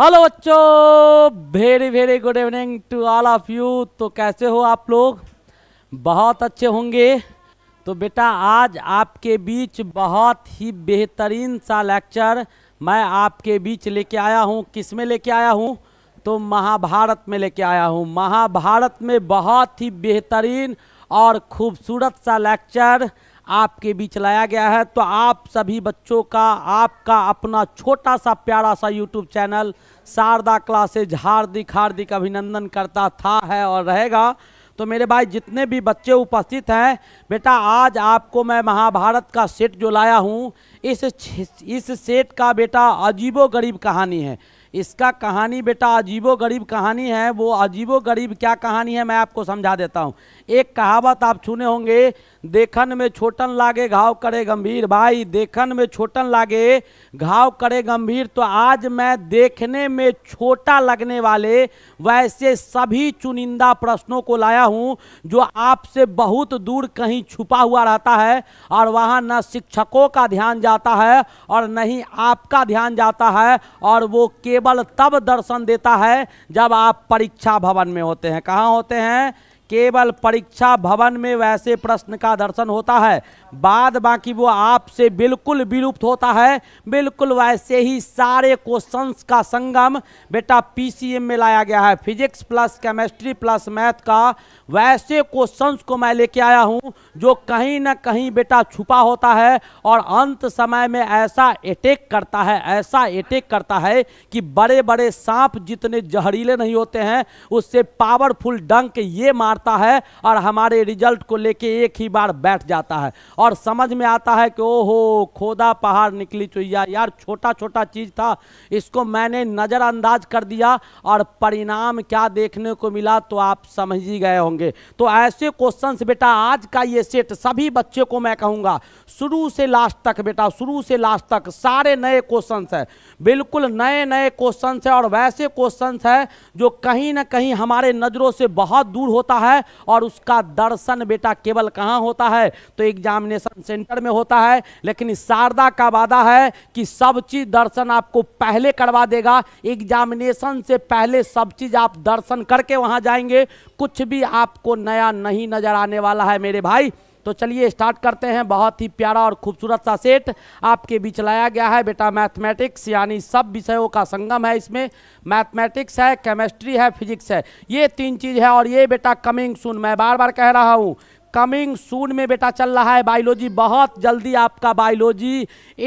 Hello बच्चों very very good evening to all of you तो कैसे हो आप लोग बहुत अच्छे होंगे तो बेटा आज आपके बीच बहुत ही बेहतरीन सा लेक्चर मैं आपके बीच लेके आया हूँ किस में लेके आया हूँ तो महाभारत में लेके आया हूँ महाभारत में बहुत ही बेहतरीन और खूबसूरत सा लेक्चर आपके बीच लाया गया है तो आप सभी बच्चों का आपका अपना छोटा सा प्यारा सा यूट्यूब चैनल शारदा क्लासेज हार्दिक हार्दिक अभिनंदन करता था है और रहेगा तो मेरे भाई जितने भी बच्चे उपस्थित हैं बेटा आज आपको मैं महाभारत का सेट जो लाया हूँ इस इस सेट का बेटा अजीबो गरीब कहानी है इसका कहानी बेटा अजीबो गरीब कहानी है वो अजीबो गरीब क्या कहानी है मैं आपको समझा देता हूँ एक कहावत आप सुने होंगे देखन में छोटन लागे घाव करे गंभीर भाई देखन में छोटन लागे घाव करे गंभीर तो आज मैं देखने में छोटा लगने वाले वैसे सभी चुनिंदा प्रश्नों को लाया हूँ जो आपसे बहुत दूर कहीं छुपा हुआ रहता है और वहाँ न शिक्षकों का ध्यान जाता है और न ही आपका ध्यान जाता है और वो केवल तब दर्शन देता है जब आप परीक्षा भवन में होते हैं कहाँ होते हैं केवल परीक्षा भवन में वैसे प्रश्न का दर्शन होता है बाद बाकी वो आपसे बिल्कुल विलुप्त होता है बिल्कुल वैसे ही सारे क्वेश्चंस का संगम बेटा पीसीएम में लाया गया है physics plus chemistry plus math का वैसे क्वेश्चंस को मैं लेके आया हूँ जो कहीं ना कहीं बेटा छुपा होता है और अंत समय में ऐसा अटैक करता है ऐसा अटैक करता है कि बड़े बड़े सांप जितने जहरीले नहीं होते हैं उससे पावरफुल डंक ये मार मारता है और हमारे रिजल्ट को लेके एक ही बार बैठ जाता है और समझ में आता है कि ओहो खोदा पहाड़ निकली चुहिया तो यार छोटा छोटा चीज़ था इसको मैंने नज़रअंदाज कर दिया और परिणाम क्या देखने को मिला तो आप समझ ही गए होंगे तो ऐसे क्वेश्चंस बेटा आज का ये सेट सभी बच्चे को मैं कहूँगा शुरू से लास्ट तक बेटा शुरू से लास्ट तक सारे नए क्वेश्चन है बिल्कुल नए नए क्वेश्चन है और वैसे क्वेश्चन है जो कहीं ना कहीं हमारे नज़रों से बहुत दूर होता है है और उसका दर्शन बेटा केवल कहाँ होता है तो एग्जामिनेशन सेंटर में होता है लेकिन शारदा का वादा है कि सब चीज़ दर्शन आपको पहले करवा देगा एग्जामिनेशन से पहले सब चीज़ आप दर्शन करके वहाँ जाएंगे कुछ भी आपको नया नहीं नज़र आने वाला है मेरे भाई तो चलिए स्टार्ट करते हैं बहुत ही प्यारा और खूबसूरत सा सेट आपके बीच लाया गया है बेटा मैथमेटिक्स यानी सब विषयों का संगम है इसमें मैथमेटिक्स है केमिस्ट्री है फिजिक्स है ये तीन चीज़ है और ये बेटा कमिंग सुन मैं बार बार कह रहा हूँ कमिंग सून में बेटा चल रहा है बायोलॉजी बहुत जल्दी आपका बायोलॉजी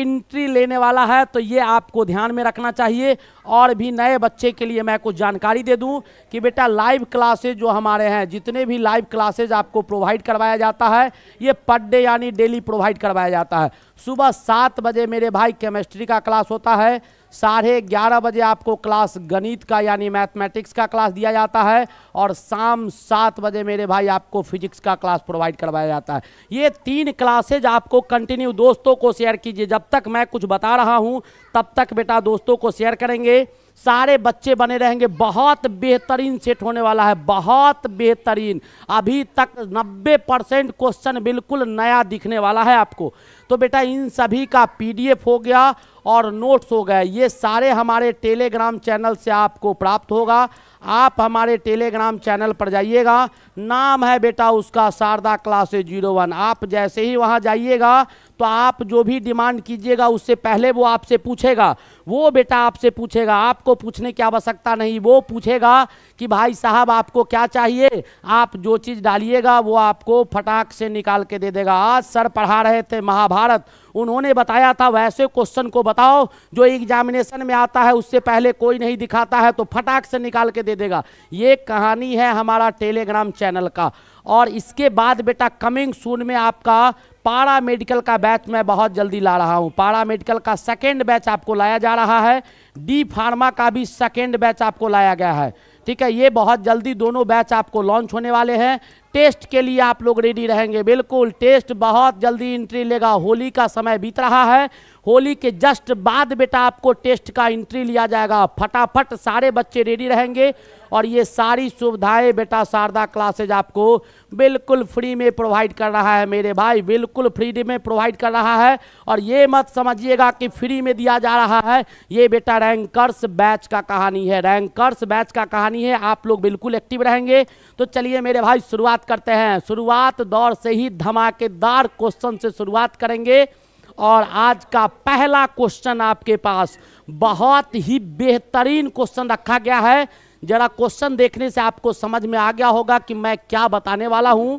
इंट्री लेने वाला है तो ये आपको ध्यान में रखना चाहिए और भी नए बच्चे के लिए मैं कुछ जानकारी दे दूं कि बेटा लाइव क्लासेज जो हमारे हैं जितने भी लाइव क्लासेज आपको प्रोवाइड करवाया जाता है ये पर डे यानी डेली प्रोवाइड करवाया जाता है सुबह सात बजे मेरे भाई केमिस्ट्री का क्लास होता है साढ़े ग्यारह बजे आपको क्लास गणित का यानी मैथमेटिक्स का क्लास दिया जाता है और शाम सात बजे मेरे भाई आपको फिजिक्स का क्लास प्रोवाइड करवाया जाता है ये तीन क्लासेज आपको कंटिन्यू दोस्तों को शेयर कीजिए जब तक मैं कुछ बता रहा हूँ तब तक बेटा दोस्तों को शेयर करेंगे सारे बच्चे बने रहेंगे बहुत बेहतरीन सेट होने वाला है बहुत बेहतरीन अभी तक 90 परसेंट क्वेश्चन बिल्कुल नया दिखने वाला है आपको तो बेटा इन सभी का पीडीएफ हो गया और नोट्स हो गए ये सारे हमारे टेलीग्राम चैनल से आपको प्राप्त होगा आप हमारे टेलीग्राम चैनल पर जाइएगा नाम है बेटा उसका शारदा क्लासेज जीरो वन आप जैसे ही वहाँ जाइएगा तो आप जो भी डिमांड कीजिएगा उससे पहले वो आपसे पूछेगा वो बेटा आपसे पूछेगा आपको पूछने की आवश्यकता नहीं वो पूछेगा कि भाई साहब आपको क्या चाहिए आप जो चीज़ डालिएगा वो आपको फटाक से निकाल के दे देगा आज सर पढ़ा रहे थे महाभारत उन्होंने बताया था वैसे क्वेश्चन को बताओ जो एग्जामिनेशन में आता है उससे पहले कोई नहीं दिखाता है तो फटाक से निकाल के दे देगा ये कहानी है हमारा टेलीग्राम चैनल चैनल का और इसके बाद बेटा कमिंग सून में आपका पारा मेडिकल का बैच मैं बहुत जल्दी ला रहा हूँ पारा मेडिकल का सेकेंड बैच आपको लाया जा रहा है डी फार्मा का भी सेकेंड बैच आपको लाया गया है ठीक है ये बहुत जल्दी दोनों बैच आपको लॉन्च होने वाले हैं टेस्ट के लिए आप लोग रेडी रहेंगे बिल्कुल टेस्ट बहुत जल्दी इंट्री लेगा होली का समय बीत रहा है होली के जस्ट बाद बेटा आपको टेस्ट का इंट्री लिया जाएगा फटाफट सारे बच्चे रेडी रहेंगे और ये सारी सुविधाएं बेटा शारदा क्लासेज आपको बिल्कुल फ्री में प्रोवाइड कर रहा है मेरे भाई बिल्कुल फ्री में प्रोवाइड कर रहा है और ये मत समझिएगा कि फ्री में दिया जा रहा है ये बेटा रैंकर्स बैच का कहानी है रैंकर्स बैच का कहानी है आप लोग बिल्कुल एक्टिव रहेंगे तो चलिए मेरे भाई शुरुआत करते हैं शुरुआत दौर से ही धमाकेदार क्वेश्चन से शुरुआत करेंगे और आज का पहला क्वेश्चन आपके पास बहुत ही बेहतरीन क्वेश्चन रखा गया है जरा क्वेश्चन देखने से आपको समझ में आ गया होगा कि मैं क्या बताने वाला हूं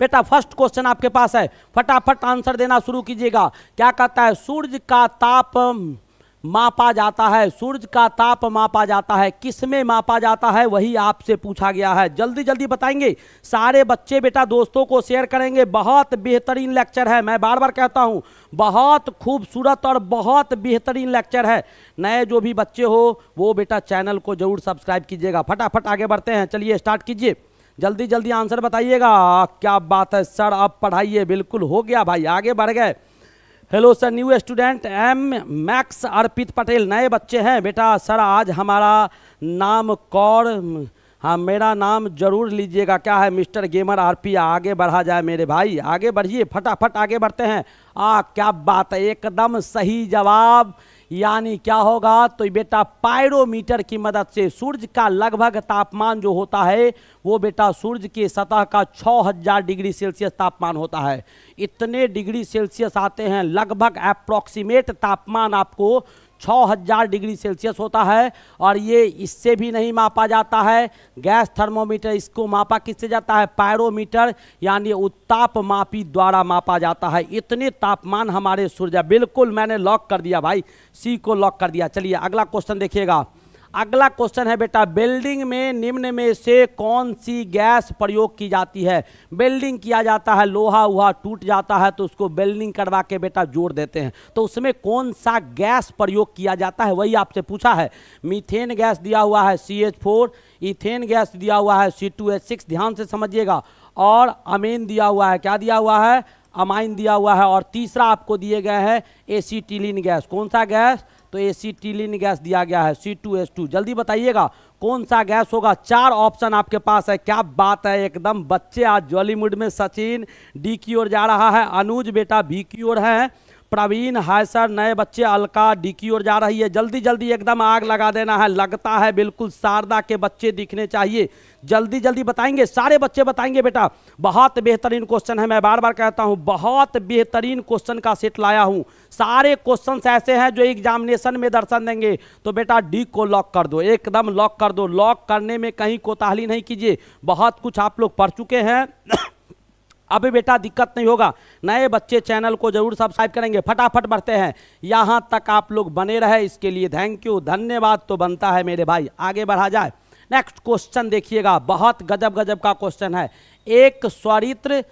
बेटा फर्स्ट क्वेश्चन आपके पास है फटाफट आंसर देना शुरू कीजिएगा क्या कहता है सूर्य का ताप मापा जाता है सूरज का ताप मापा जाता है किस में मापा जाता है वही आपसे पूछा गया है जल्दी जल्दी बताएंगे सारे बच्चे बेटा दोस्तों को शेयर करेंगे बहुत बेहतरीन लेक्चर है मैं बार बार कहता हूँ बहुत खूबसूरत और बहुत बेहतरीन लेक्चर है नए जो भी बच्चे हो वो बेटा चैनल को जरूर सब्सक्राइब कीजिएगा फटाफट आगे बढ़ते हैं चलिए स्टार्ट कीजिए जल्दी जल्दी आंसर बताइएगा क्या बात है सर अब पढ़ाइए बिल्कुल हो गया भाई आगे बढ़ गए hello sir new student am max Arpit Patel नए बच्चे हैं बेटा सर आज हमारा नाम कौर हाँ मेरा नाम जरूर लीजिएगा क्या है मिस्टर गेमर आरपी आगे बढ़ा जाए मेरे भाई आगे बढ़िए फटाफट आगे बढ़ते हैं आ क्या बात है एकदम सही जवाब यानी क्या होगा तो बेटा पायरोमीटर की मदद से सूर्य का लगभग तापमान जो होता है वो बेटा सूर्य की सतह का 6000 डिग्री सेल्सियस तापमान होता है इतने डिग्री सेल्सियस आते हैं लगभग अप्रॉक्सीमेट तापमान आपको 6000 डिग्री सेल्सियस होता है और ये इससे भी नहीं मापा जाता है गैस थर्मोमीटर इसको मापा किससे जाता है पायरोमीटर यानी उत्ताप मापी द्वारा मापा जाता है इतने तापमान हमारे सूर्य बिल्कुल मैंने लॉक कर दिया भाई सी को लॉक कर दिया चलिए अगला क्वेश्चन देखिएगा अगला क्वेश्चन है बेटा बेल्डिंग में निम्न में से कौन सी गैस प्रयोग की जाती है बेल्डिंग किया जाता है लोहा वोहा टूट जाता है तो उसको बेल्डिंग करवा के बेटा जोड़ देते हैं तो उसमें कौन सा गैस प्रयोग किया जाता है वही आपसे पूछा है मीथेन गैस दिया हुआ है C H four ethane gas दिया हुआ है सी टू एच सिक्स ध्यान से समझिएगा और अमेन दिया हुआ है क्या दिया हुआ है अमाइन दिया हुआ है और तीसरा आपको दिए गए हैं एसीटिलीन गैस कौन सा गैस तो एसीटिलिन गैस दिया गया है सी टू एस टू जल्दी बताइएगा कौन सा गैस होगा चार ऑप्शन आपके पास है क्या बात है एकदम बच्चे आज जॉलीवुड में सचिन डी की ओर जा रहा है अनुज बेटा बी की ओर है प्रवीण हाय सर नए बच्चे अलका डी की ओर जा रही है जल्दी जल्दी एकदम आग लगा देना है लगता है बिल्कुल शारदा के बच्चे दिखने चाहिए जल्दी जल्दी बताएंगे सारे बच्चे बताएंगे बेटा बहुत बेहतरीन क्वेश्चन है मैं बार बार कहता हूँ बहुत बेहतरीन क्वेश्चन का सेट लाया हूँ सारे क्वेश्चन ऐसे हैं जो एग्जामिनेशन में दर्शन देंगे तो बेटा डी को लॉक कर दो एकदम लॉक कर दो लॉक करने में कहीं कोताहली नहीं कीजिए बहुत कुछ आप लोग पढ़ चुके हैं अभी बेटा दिक्कत नहीं होगा नए बच्चे चैनल को जरूर सब्सक्राइब करेंगे फटाफट बढ़ते हैं यहाँ तक आप लोग बने रहे इसके लिए थैंक यू धन्यवाद तो बनता है मेरे भाई आगे बढ़ा जाए नेक्स्ट क्वेश्चन देखिएगा बहुत गजब गजब का क्वेश्चन है एक स्वरित्र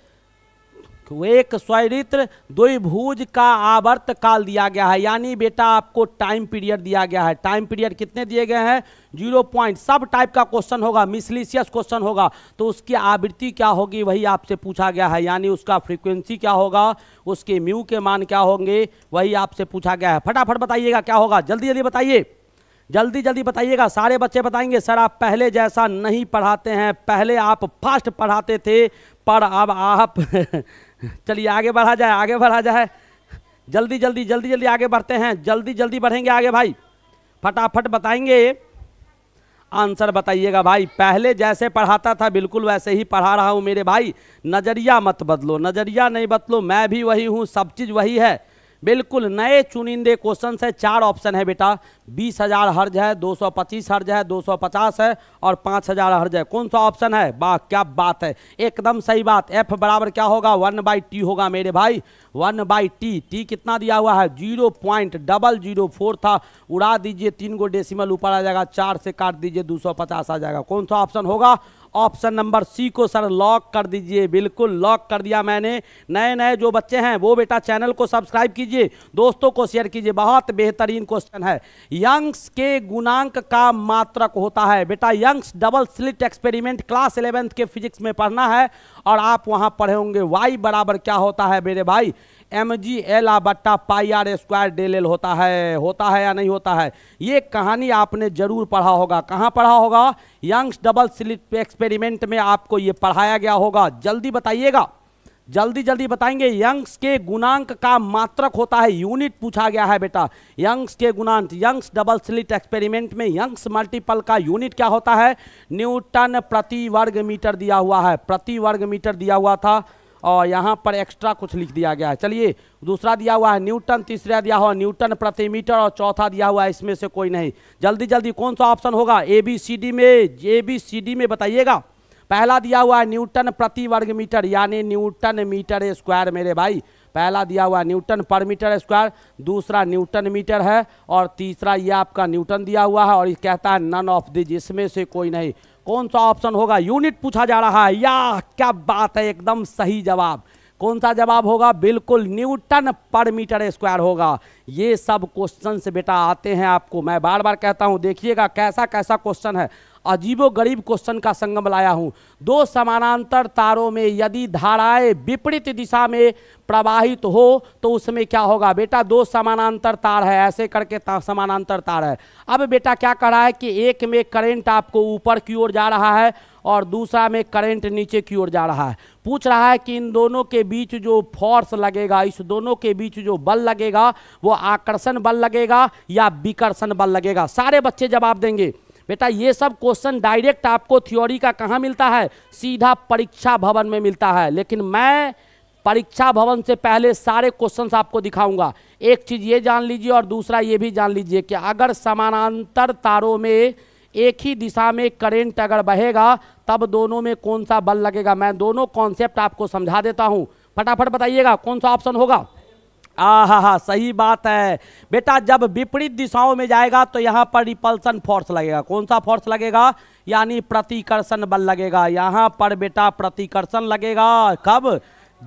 तो एक स्वरित्र द्विभुज का आवर्त काल दिया गया है यानी बेटा आपको टाइम पीरियड दिया गया है टाइम पीरियड कितने दिए गए हैं जीरो पॉइंट सब टाइप का क्वेश्चन होगा मिसलिशियस क्वेश्चन होगा तो उसकी आवृत्ति क्या होगी वही आपसे पूछा गया है यानी उसका फ्रीक्वेंसी क्या होगा उसके म्यू के मान क्या होंगे वही आपसे पूछा गया है फटाफट बताइएगा क्या होगा जल्दी जल्दी बताइए जल्दी जल्दी बताइएगा सारे बच्चे बताएंगे सर आप पहले जैसा नहीं पढ़ाते हैं पहले आप फास्ट पढ़ाते थे पर अब आप चलिए आगे बढ़ा जाए आगे बढ़ा जाए जल्दी जल्दी जल्दी जल्दी आगे बढ़ते हैं जल्दी जल्दी बढ़ेंगे आगे भाई फटाफट बताएंगे आंसर बताइएगा भाई पहले जैसे पढ़ाता था बिल्कुल वैसे ही पढ़ा रहा हूँ मेरे भाई नज़रिया मत बदलो नज़रिया नहीं बदलो मैं भी वही हूँ सब चीज़ वही है बिल्कुल नए चुनिंदे क्वेश्चन है चार ऑप्शन है बेटा बीस हजार हर्ज है दो सौ पच्चीस हर्ज है दो सौ पचास है और पाँच हजार हर्ज है कौन सा ऑप्शन है वाह क्या बात है एकदम सही बात एफ बराबर क्या होगा वन बाई टी होगा मेरे भाई वन बाई टी टी कितना दिया हुआ है zero point double zero four था उड़ा दीजिए तीन गो डेसिमल ऊपर आ जाएगा चार से काट दीजिए दो सौ पचास आ जाएगा कौन सा ऑप्शन होगा ऑप्शन नंबर सी को सर लॉक कर दीजिए बिल्कुल लॉक कर दिया मैंने नए नए जो बच्चे हैं वो बेटा चैनल को सब्सक्राइब कीजिए दोस्तों को शेयर कीजिए बहुत बेहतरीन क्वेश्चन है यंग्स के गुणांक का मात्रक होता है बेटा Young's double slit experiment class eleventh के फिजिक्स में पढ़ना है और आप वहाँ पढ़े होंगे वाई बराबर क्या होता है मेरे भाई एम जी एल आ बट्टा pi R square del L होता है होता है या नहीं होता है ये कहानी आपने जरूर पढ़ा होगा कहाँ पढ़ा होगा यंग्स डबल स्लिट एक्सपेरिमेंट में आपको ये पढ़ाया गया होगा जल्दी बताइएगा जल्दी जल्दी बताएंगे यंग्स के गुणांक का मात्रक होता है यूनिट पूछा गया है बेटा यंग्स के गुणांक यंग्स डबल स्लिट एक्सपेरिमेंट में यंग्स मल्टीपल का यूनिट क्या होता है न्यूटन प्रति वर्ग मीटर दिया हुआ है प्रति वर्ग मीटर दिया हुआ था और यहाँ पर एक्स्ट्रा कुछ लिख दिया गया है चलिए दूसरा दिया हुआ है न्यूटन तीसरा दिया हुआ न्यूटन प्रति मीटर और चौथा दिया हुआ है इसमें से कोई नहीं जल्दी जल्दी कौन सा ऑप्शन होगा ए बी सी डी में ए बी सी डी में बताइएगा पहला दिया हुआ है न्यूटन प्रति वर्ग मीटर यानी न्यूटन मीटर स्क्वायर मेरे भाई पहला दिया हुआ न्यूटन पर मीटर स्क्वायर दूसरा न्यूटन मीटर है और तीसरा ये आपका न्यूटन दिया हुआ है और ये कहता है नन ऑफ दिज इसमें से कोई नहीं कौन सा ऑप्शन होगा यूनिट पूछा जा रहा है या क्या बात है एकदम सही जवाब कौन सा जवाब होगा बिल्कुल न्यूटन पर मीटर स्क्वायर होगा ये सब क्वेश्चन से बेटा आते हैं आपको मैं बार बार कहता हूं देखिएगा कैसा कैसा क्वेश्चन है अजीबो गरीब क्वेश्चन का संगम लाया हूँ दो समानांतर तारों में यदि धाराएं विपरीत दिशा में प्रवाहित हो तो उसमें क्या होगा बेटा दो समानांतर तार है ऐसे करके ता, समानांतर तार है अब बेटा क्या कर रहा है कि एक में करंट आपको ऊपर की ओर जा रहा है और दूसरा में करंट नीचे की ओर जा रहा है पूछ रहा है कि इन दोनों के बीच जो फोर्स लगेगा इस दोनों के बीच जो बल लगेगा वो आकर्षण बल लगेगा या विकर्षण बल लगेगा सारे बच्चे जवाब देंगे बेटा ये सब क्वेश्चन डायरेक्ट आपको थ्योरी का कहाँ मिलता है सीधा परीक्षा भवन में मिलता है लेकिन मैं परीक्षा भवन से पहले सारे क्वेश्चन आपको दिखाऊंगा एक चीज़ ये जान लीजिए और दूसरा ये भी जान लीजिए कि अगर समानांतर तारों में एक ही दिशा में करेंट अगर बहेगा तब दोनों में कौन सा बल लगेगा मैं दोनों कॉन्सेप्ट आपको समझा देता हूँ फटाफट बताइएगा कौन सा ऑप्शन होगा आ हा हा सही बात है बेटा जब विपरीत दिशाओं में जाएगा तो यहाँ पर रिपल्सन फोर्स लगेगा कौन सा फोर्स लगेगा यानी प्रतिकर्षण बल लगेगा यहाँ पर बेटा प्रतिकर्षण लगेगा कब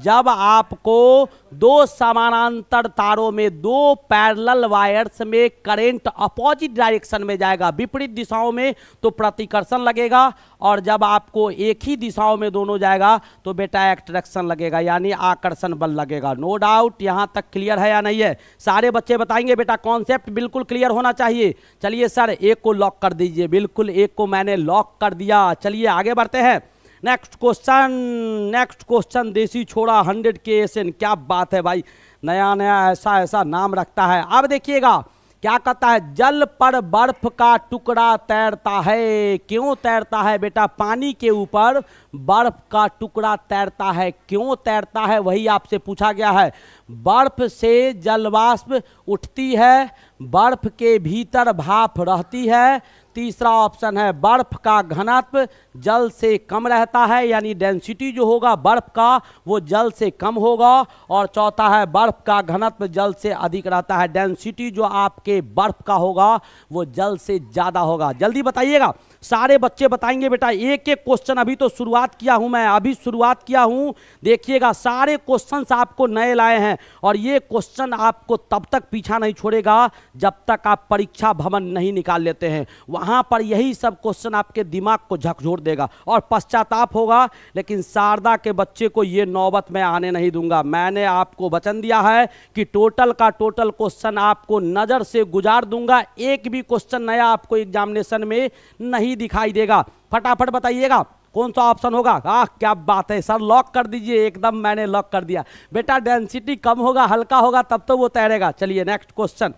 जब आपको दो समानांतर तारों में दो पैरल वायर्स में करंट अपोजिट डायरेक्शन में जाएगा विपरीत दिशाओं में तो प्रतिकर्षण लगेगा और जब आपको एक ही दिशाओं में दोनों जाएगा तो बेटा एक्ट्रैक्शन लगेगा यानी आकर्षण बल लगेगा नो डाउट यहाँ तक क्लियर है या नहीं है सारे बच्चे बताएंगे बेटा कॉन्सेप्ट बिल्कुल क्लियर होना चाहिए चलिए सर एक को लॉक कर दीजिए बिल्कुल एक को मैंने लॉक कर दिया चलिए आगे बढ़ते हैं नेक्स्ट क्वेश्चन नेक्स्ट क्वेश्चन देसी छोड़ा हंड्रेड के एस एन क्या बात है भाई नया नया ऐसा ऐसा नाम रखता है अब देखिएगा क्या कहता है जल पर बर्फ का टुकड़ा तैरता है क्यों तैरता है बेटा पानी के ऊपर बर्फ का टुकड़ा तैरता है क्यों तैरता है वही आपसे पूछा गया है बर्फ से जलवाष्प उठती है बर्फ के भीतर भाप रहती है तीसरा ऑप्शन है बर्फ का घनत्व जल से कम रहता है यानी डेंसिटी जो होगा बर्फ का वो जल से कम होगा और चौथा है बर्फ का घनत्व जल से अधिक रहता है डेंसिटी जो आपके बर्फ का होगा वो जल से ज़्यादा होगा जल्दी बताइएगा सारे बच्चे बताएंगे बेटा एक एक क्वेश्चन अभी तो शुरुआत किया हूं मैं अभी शुरुआत किया हूं देखिएगा सारे क्वेश्चन आपको नए लाए हैं और ये क्वेश्चन आपको तब तक पीछा नहीं छोड़ेगा जब तक आप परीक्षा भवन नहीं निकाल लेते हैं वहां पर यही सब क्वेश्चन आपके दिमाग को झकझोर देगा और पश्चाताप होगा लेकिन शारदा के बच्चे को ये नौबत मैं आने नहीं दूंगा मैंने आपको वचन दिया है कि टोटल का टोटल क्वेश्चन आपको नज़र से गुजार दूंगा एक भी क्वेश्चन नया आपको एग्जामिनेशन में नहीं दिखाई देगा फटाफट बताइएगा कौन सा ऑप्शन होगा आ क्या बात है सर लॉक कर दीजिए एकदम मैंने लॉक कर दिया बेटा डेंसिटी कम होगा हल्का होगा तब तो वो तैरेगा चलिए नेक्स्ट क्वेश्चन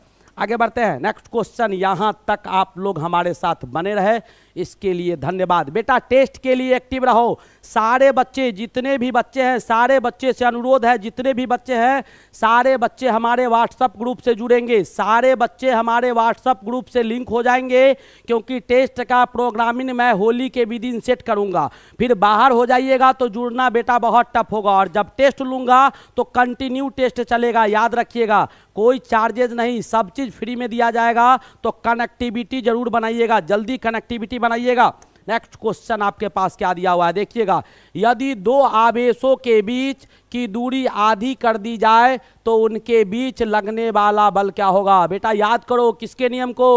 आगे बढ़ते हैं नेक्स्ट क्वेश्चन यहाँ तक आप लोग हमारे साथ बने रहे इसके लिए धन्यवाद बेटा टेस्ट के लिए एक्टिव रहो सारे बच्चे जितने भी बच्चे हैं सारे बच्चे से अनुरोध है जितने भी बच्चे हैं सारे बच्चे हमारे व्हाट्सअप ग्रुप से जुड़ेंगे सारे बच्चे हमारे व्हाट्सअप ग्रुप से लिंक हो जाएंगे क्योंकि टेस्ट का प्रोग्रामिंग मैं होली के भी दिन सेट करूँगा फिर बाहर हो जाइएगा तो जुड़ना बेटा बहुत टफ होगा और जब टेस्ट लूँगा तो कंटिन्यू टेस्ट चलेगा याद रखिएगा कोई चार्जेज नहीं सब चीज़ फ्री में दिया जाएगा तो कनेक्टिविटी जरूर बनाइएगा जल्दी कनेक्टिविटी बनाइएगा नेक्स्ट क्वेश्चन आपके पास क्या दिया हुआ है देखिएगा यदि दो आवेशों के बीच की दूरी आधी कर दी जाए तो उनके बीच लगने वाला बल क्या होगा बेटा याद करो किसके नियम को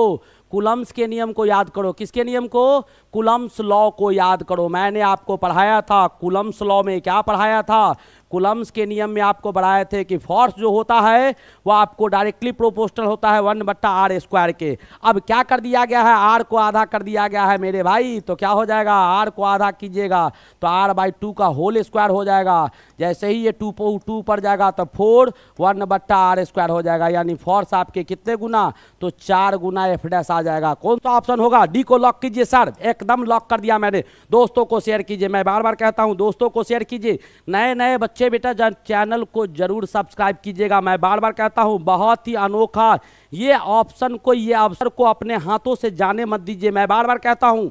कुलम्स के नियम को याद करो किसके नियम को कुलम्स लॉ को याद करो मैंने आपको पढ़ाया था कुलम्स लॉ में क्या पढ़ाया था कुलम्स के नियम में आपको बढ़ाए थे कि फोर्स जो होता है वह आपको डायरेक्टली प्रोपोस्टल होता है वन बट्टा आर स्क्वायर के अब क्या कर दिया गया है आर को आधा कर दिया गया है मेरे भाई तो क्या हो जाएगा आर को आधा कीजिएगा तो आर बाई टू का होल स्क्वायर हो जाएगा जैसे ही ये टू पो टू पर जाएगा तो फोर वन बट्टा आर स्क्वायर हो जाएगा यानी फोर्स आपके कितने गुना तो चार गुना एफ डैश आ जाएगा कौन सा ऑप्शन होगा डी को लॉक कीजिए सर एकदम लॉक कर दिया मैंने दोस्तों को शेयर कीजिए मैं बार बार कहता हूँ दोस्तों को शेयर कीजिए नए नए बच्चे बच्चे बेटा जन चैनल को जरूर सब्सक्राइब कीजिएगा मैं बार बार कहता हूँ बहुत ही अनोखा ये ऑप्शन को ये अवसर को अपने हाथों से जाने मत दीजिए मैं बार बार कहता हूँ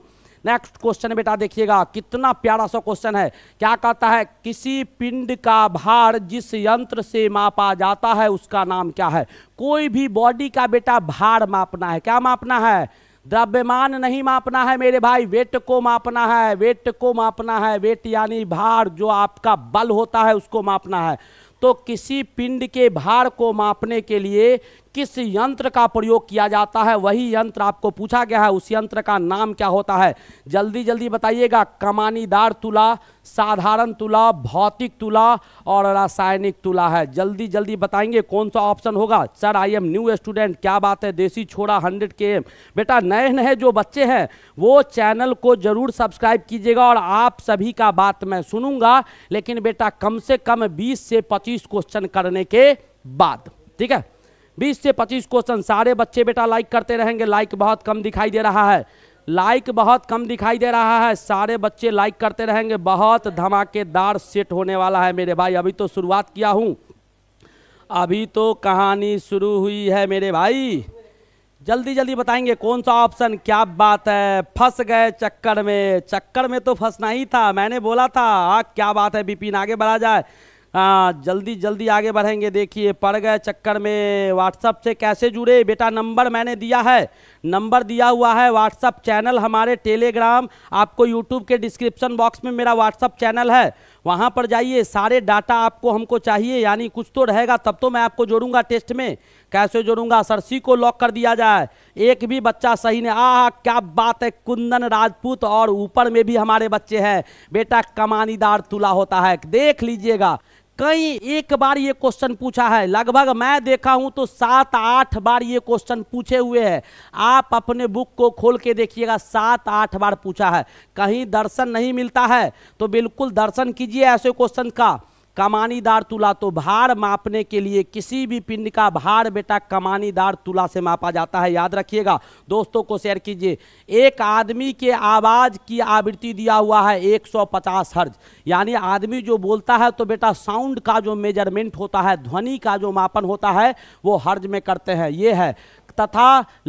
नेक्स्ट क्वेश्चन बेटा देखिएगा कितना प्यारा सा क्वेश्चन है क्या कहता है किसी पिंड का भार जिस यंत्र से मापा जाता है उसका नाम क्या है कोई भी बॉडी का बेटा भार मापना है क्या मापना है द्रव्यमान नहीं मापना है मेरे भाई वेट को मापना है वेट को मापना है वेट यानी भार जो आपका बल होता है उसको मापना है तो किसी पिंड के भार को मापने के लिए किस यंत्र का प्रयोग किया जाता है वही यंत्र आपको पूछा गया है उस यंत्र का नाम क्या होता है जल्दी जल्दी बताइएगा कमानीदार तुला साधारण तुला भौतिक तुला और रासायनिक तुला है जल्दी जल्दी बताएंगे कौन सा ऑप्शन होगा sir I am new student क्या बात है देसी छोड़ा हंड्रेड के एम बेटा नए नए जो बच्चे हैं वो चैनल को ज़रूर सब्सक्राइब कीजिएगा और आप सभी का बात मैं सुनूंगा लेकिन बेटा कम से कम बीस से पच्चीस क्वेश्चन करने के बाद ठीक है बीस से पच्चीस क्वेश्चन सारे बच्चे बेटा लाइक करते रहेंगे लाइक बहुत कम दिखाई दे रहा है लाइक बहुत कम दिखाई दे रहा है सारे बच्चे लाइक करते रहेंगे बहुत धमाकेदार सेट होने वाला है मेरे भाई अभी तो शुरुआत किया हूँ अभी तो कहानी शुरू हुई है मेरे भाई जल्दी जल्दी बताएंगे कौन सा ऑप्शन क्या बात है फंस गए चक्कर में चक्कर में तो फंसना ही था मैंने बोला था आ, क्या बात है बिपिन आगे बढ़ा जाए हाँ जल्दी जल्दी आगे बढ़ेंगे देखिए पड़ गए चक्कर में व्हाट्सअप से कैसे जुड़े बेटा नंबर मैंने दिया है नंबर दिया हुआ है व्हाट्सअप चैनल हमारे टेलीग्राम आपको यूट्यूब के डिस्क्रिप्शन बॉक्स में मेरा व्हाट्सअप चैनल है वहाँ पर जाइए सारे डाटा आपको हमको चाहिए यानी कुछ तो रहेगा तब तो मैं आपको जोड़ूंगा टेस्ट में कैसे जोड़ूंगा सरसी को लॉक कर दिया जाए एक भी बच्चा सही नहीं आ क्या बात है कुंदन राजपूत और ऊपर में भी हमारे बच्चे हैं बेटा कमानीदार तुला होता है देख लीजिएगा कई एक बार ये क्वेश्चन पूछा है लगभग मैं देखा हूं तो सात आठ बार ये क्वेश्चन पूछे हुए हैं आप अपने बुक को खोल के देखिएगा सात आठ बार पूछा है कहीं दर्शन नहीं मिलता है तो बिल्कुल दर्शन कीजिए ऐसे क्वेश्चन का कमानीदार तुला तो भार मापने के लिए किसी भी पिंड का भार बेटा कमानीदार तुला से मापा जाता है याद रखिएगा दोस्तों को शेयर कीजिए एक आदमी के आवाज़ की आवृत्ति दिया हुआ है 150 हर्ज यानी आदमी जो बोलता है तो बेटा साउंड का जो मेजरमेंट होता है ध्वनि का जो मापन होता है वो हर्ज में करते हैं ये है तथा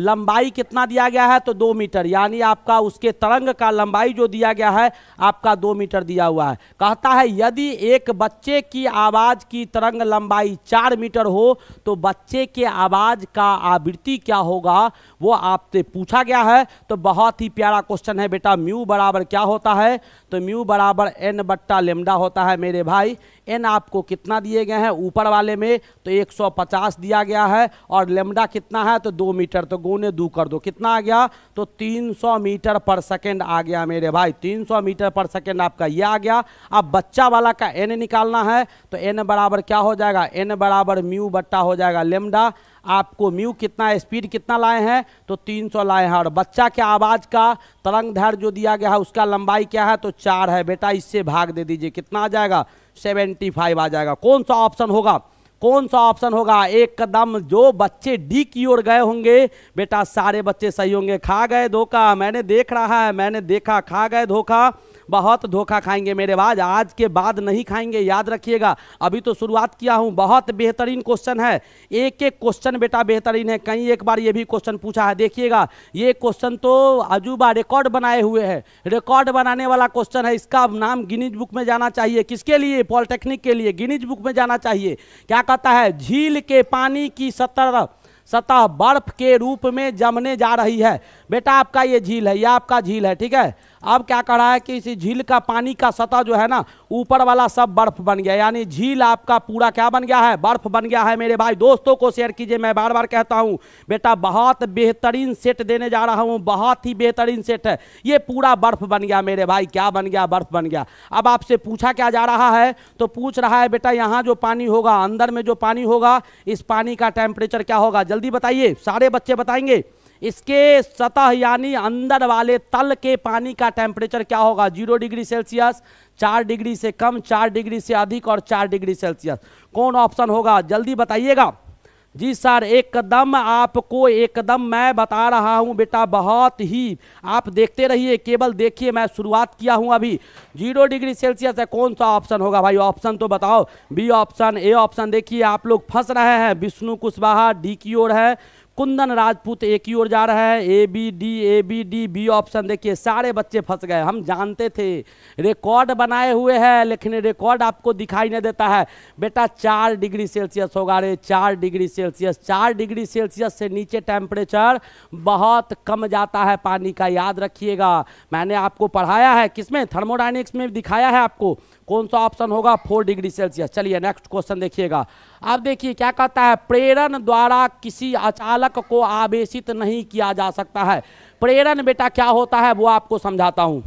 लंबाई कितना दिया गया है तो दो मीटर यानी आपका उसके तरंग का लंबाई जो दिया गया है आपका दो मीटर दिया हुआ है कहता है यदि एक बच्चे की आवाज़ की तरंग लंबाई चार मीटर हो तो बच्चे के आवाज़ का आवृत्ति क्या होगा वो आपसे पूछा गया है तो बहुत ही प्यारा क्वेश्चन है बेटा म्यू बराबर क्या होता है तो म्यू बराबर एन बट्टा लेमडा होता है मेरे भाई एन आपको कितना दिए गए हैं ऊपर वाले में तो 150 दिया गया है और लेमडा कितना है तो दो मीटर तो गोने दो कर दो कितना आ गया तो 300 मीटर पर सेकेंड आ गया मेरे भाई 300 मीटर पर सेकेंड आपका ये आ गया अब बच्चा वाला का एन निकालना है तो एन बराबर क्या हो जाएगा एन बराबर म्यू बट्टा हो जाएगा लेमडा आपको म्यू कितना स्पीड कितना लाए हैं तो 300 लाए हैं और बच्चा के आवाज़ का तरंग धैर्य जो दिया गया है उसका लंबाई क्या है तो चार है बेटा इससे भाग दे दीजिए कितना आ जाएगा 75 आ जाएगा कौन सा ऑप्शन होगा कौन सा ऑप्शन होगा एक कदम जो बच्चे डी की ओर गए होंगे बेटा सारे बच्चे सही होंगे खा गए धोखा मैंने देख रहा है मैंने देखा खा गए धोखा बहुत धोखा खाएंगे मेरे बाद आज के बाद नहीं खाएंगे याद रखिएगा अभी तो शुरुआत किया हूँ बहुत बेहतरीन क्वेश्चन है एक एक क्वेश्चन बेटा बेहतरीन है कहीं एक बार ये भी क्वेश्चन पूछा है देखिएगा ये क्वेश्चन तो अजूबा रिकॉर्ड बनाए हुए है रिकॉर्ड बनाने वाला क्वेश्चन है इसका नाम गिनीज बुक में जाना चाहिए किसके लिए पॉलिटेक्निक के लिए गिनीज बुक में जाना चाहिए क्या कहता है झील के पानी की सतर सतह बर्फ के रूप में जमने जा रही है बेटा आपका ये झील है ये आपका झील है ठीक है अब क्या कर रहा है कि इस झील का पानी का सतह जो है ना ऊपर वाला सब बर्फ बन गया यानी झील आपका पूरा क्या बन गया है बर्फ बन गया है मेरे भाई दोस्तों को शेयर कीजिए मैं बार बार कहता हूँ बेटा बहुत बेहतरीन सेट देने जा रहा हूँ बहुत ही बेहतरीन सेट है ये पूरा बर्फ बन गया मेरे भाई क्या बन गया बर्फ बन गया अब आपसे पूछा क्या जा रहा है तो पूछ रहा है बेटा यहाँ जो पानी होगा अंदर में जो पानी होगा इस पानी का टेम्परेचर क्या होगा जल्दी बताइए सारे बच्चे बताएंगे इसके सतह यानी अंदर वाले तल के पानी का टेम्परेचर क्या होगा जीरो डिग्री सेल्सियस चार डिग्री से कम चार डिग्री से अधिक और चार डिग्री सेल्सियस कौन ऑप्शन होगा जल्दी बताइएगा जी सर एकदम आपको एकदम मैं बता रहा हूं बेटा बहुत ही आप देखते रहिए केवल देखिए मैं शुरुआत किया हूं अभी जीरो डिग्री सेल्सियस है कौन सा ऑप्शन होगा भाई ऑप्शन तो बताओ बी ऑप्शन ए ऑप्शन देखिए आप लोग फंस रहे हैं विष्णु कुशवाहा डी की ओर है कुंदन राजपूत एक ही ओर जा रहा है A B D A B D B option देखिए सारे बच्चे फंस गए हम जानते थे रिकॉर्ड बनाए हुए हैं लेकिन रिकॉर्ड आपको दिखाई नहीं देता है बेटा चार डिग्री सेल्सियस होगा अरे चार डिग्री सेल्सियस चार डिग्री सेल्सियस से नीचे टेम्परेचर बहुत कम जाता है पानी का याद रखिएगा मैंने आपको पढ़ाया है किसमें थर्मोडाइनिक्स में दिखाया है आपको कौन सा ऑप्शन होगा फोर डिग्री सेल्सियस चलिए नेक्स्ट क्वेश्चन देखिएगा अब देखिए क्या कहता है प्रेरण द्वारा किसी अचालक को आवेशित नहीं किया जा सकता है प्रेरण बेटा क्या होता है वो आपको समझाता हूँ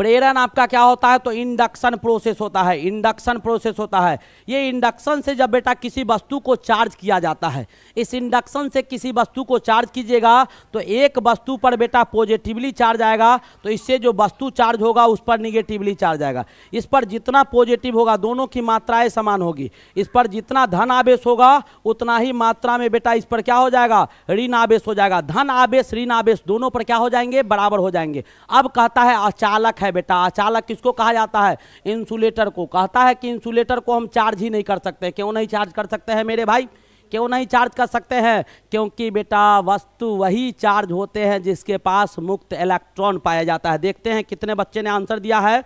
प्रेरण आपका क्या होता है तो इंडक्शन प्रोसेस होता है इंडक्शन प्रोसेस होता है ये इंडक्शन से जब बेटा किसी वस्तु को चार्ज किया जाता है इस इंडक्शन से किसी वस्तु को चार्ज कीजिएगा तो एक वस्तु पर बेटा पॉजिटिवली चार्ज आएगा तो इससे जो वस्तु चार्ज होगा उस पर निगेटिवली चार्ज आएगा इस पर जितना पॉजिटिव होगा दोनों की मात्राएँ समान होगी इस पर जितना धन आवेश होगा उतना ही मात्रा में बेटा इस पर क्या हो जाएगा ऋण आवेश हो जाएगा धन आवेश ऋण आवेश दोनों पर क्या हो जाएंगे बराबर हो जाएंगे अब कहता है अचालक है है बेटा अचालक किसको कहा जाता है इंसुलेटर को कहता है कि इंसुलेटर को हम चार्ज ही नहीं कर सकते क्यों नहीं चार्ज कर सकते हैं मेरे भाई क्यों नहीं चार्ज कर सकते हैं क्योंकि बेटा वस्तु वही चार्ज होते हैं जिसके पास मुक्त इलेक्ट्रॉन पाया जाता है देखते हैं कितने बच्चे ने आंसर दिया है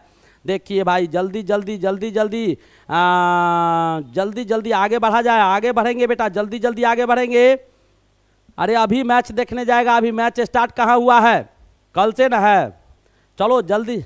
देखिए भाई जल्दी जल्दी जल्दी जल्दी आ, जल्दी जल्दी आगे बढ़ा जाए आगे बढ़ेंगे बेटा जल्दी जल्दी आगे बढ़ेंगे अरे अभी मैच देखने जाएगा अभी मैच स्टार्ट कहाँ हुआ है कल से ना है चलो जल्दी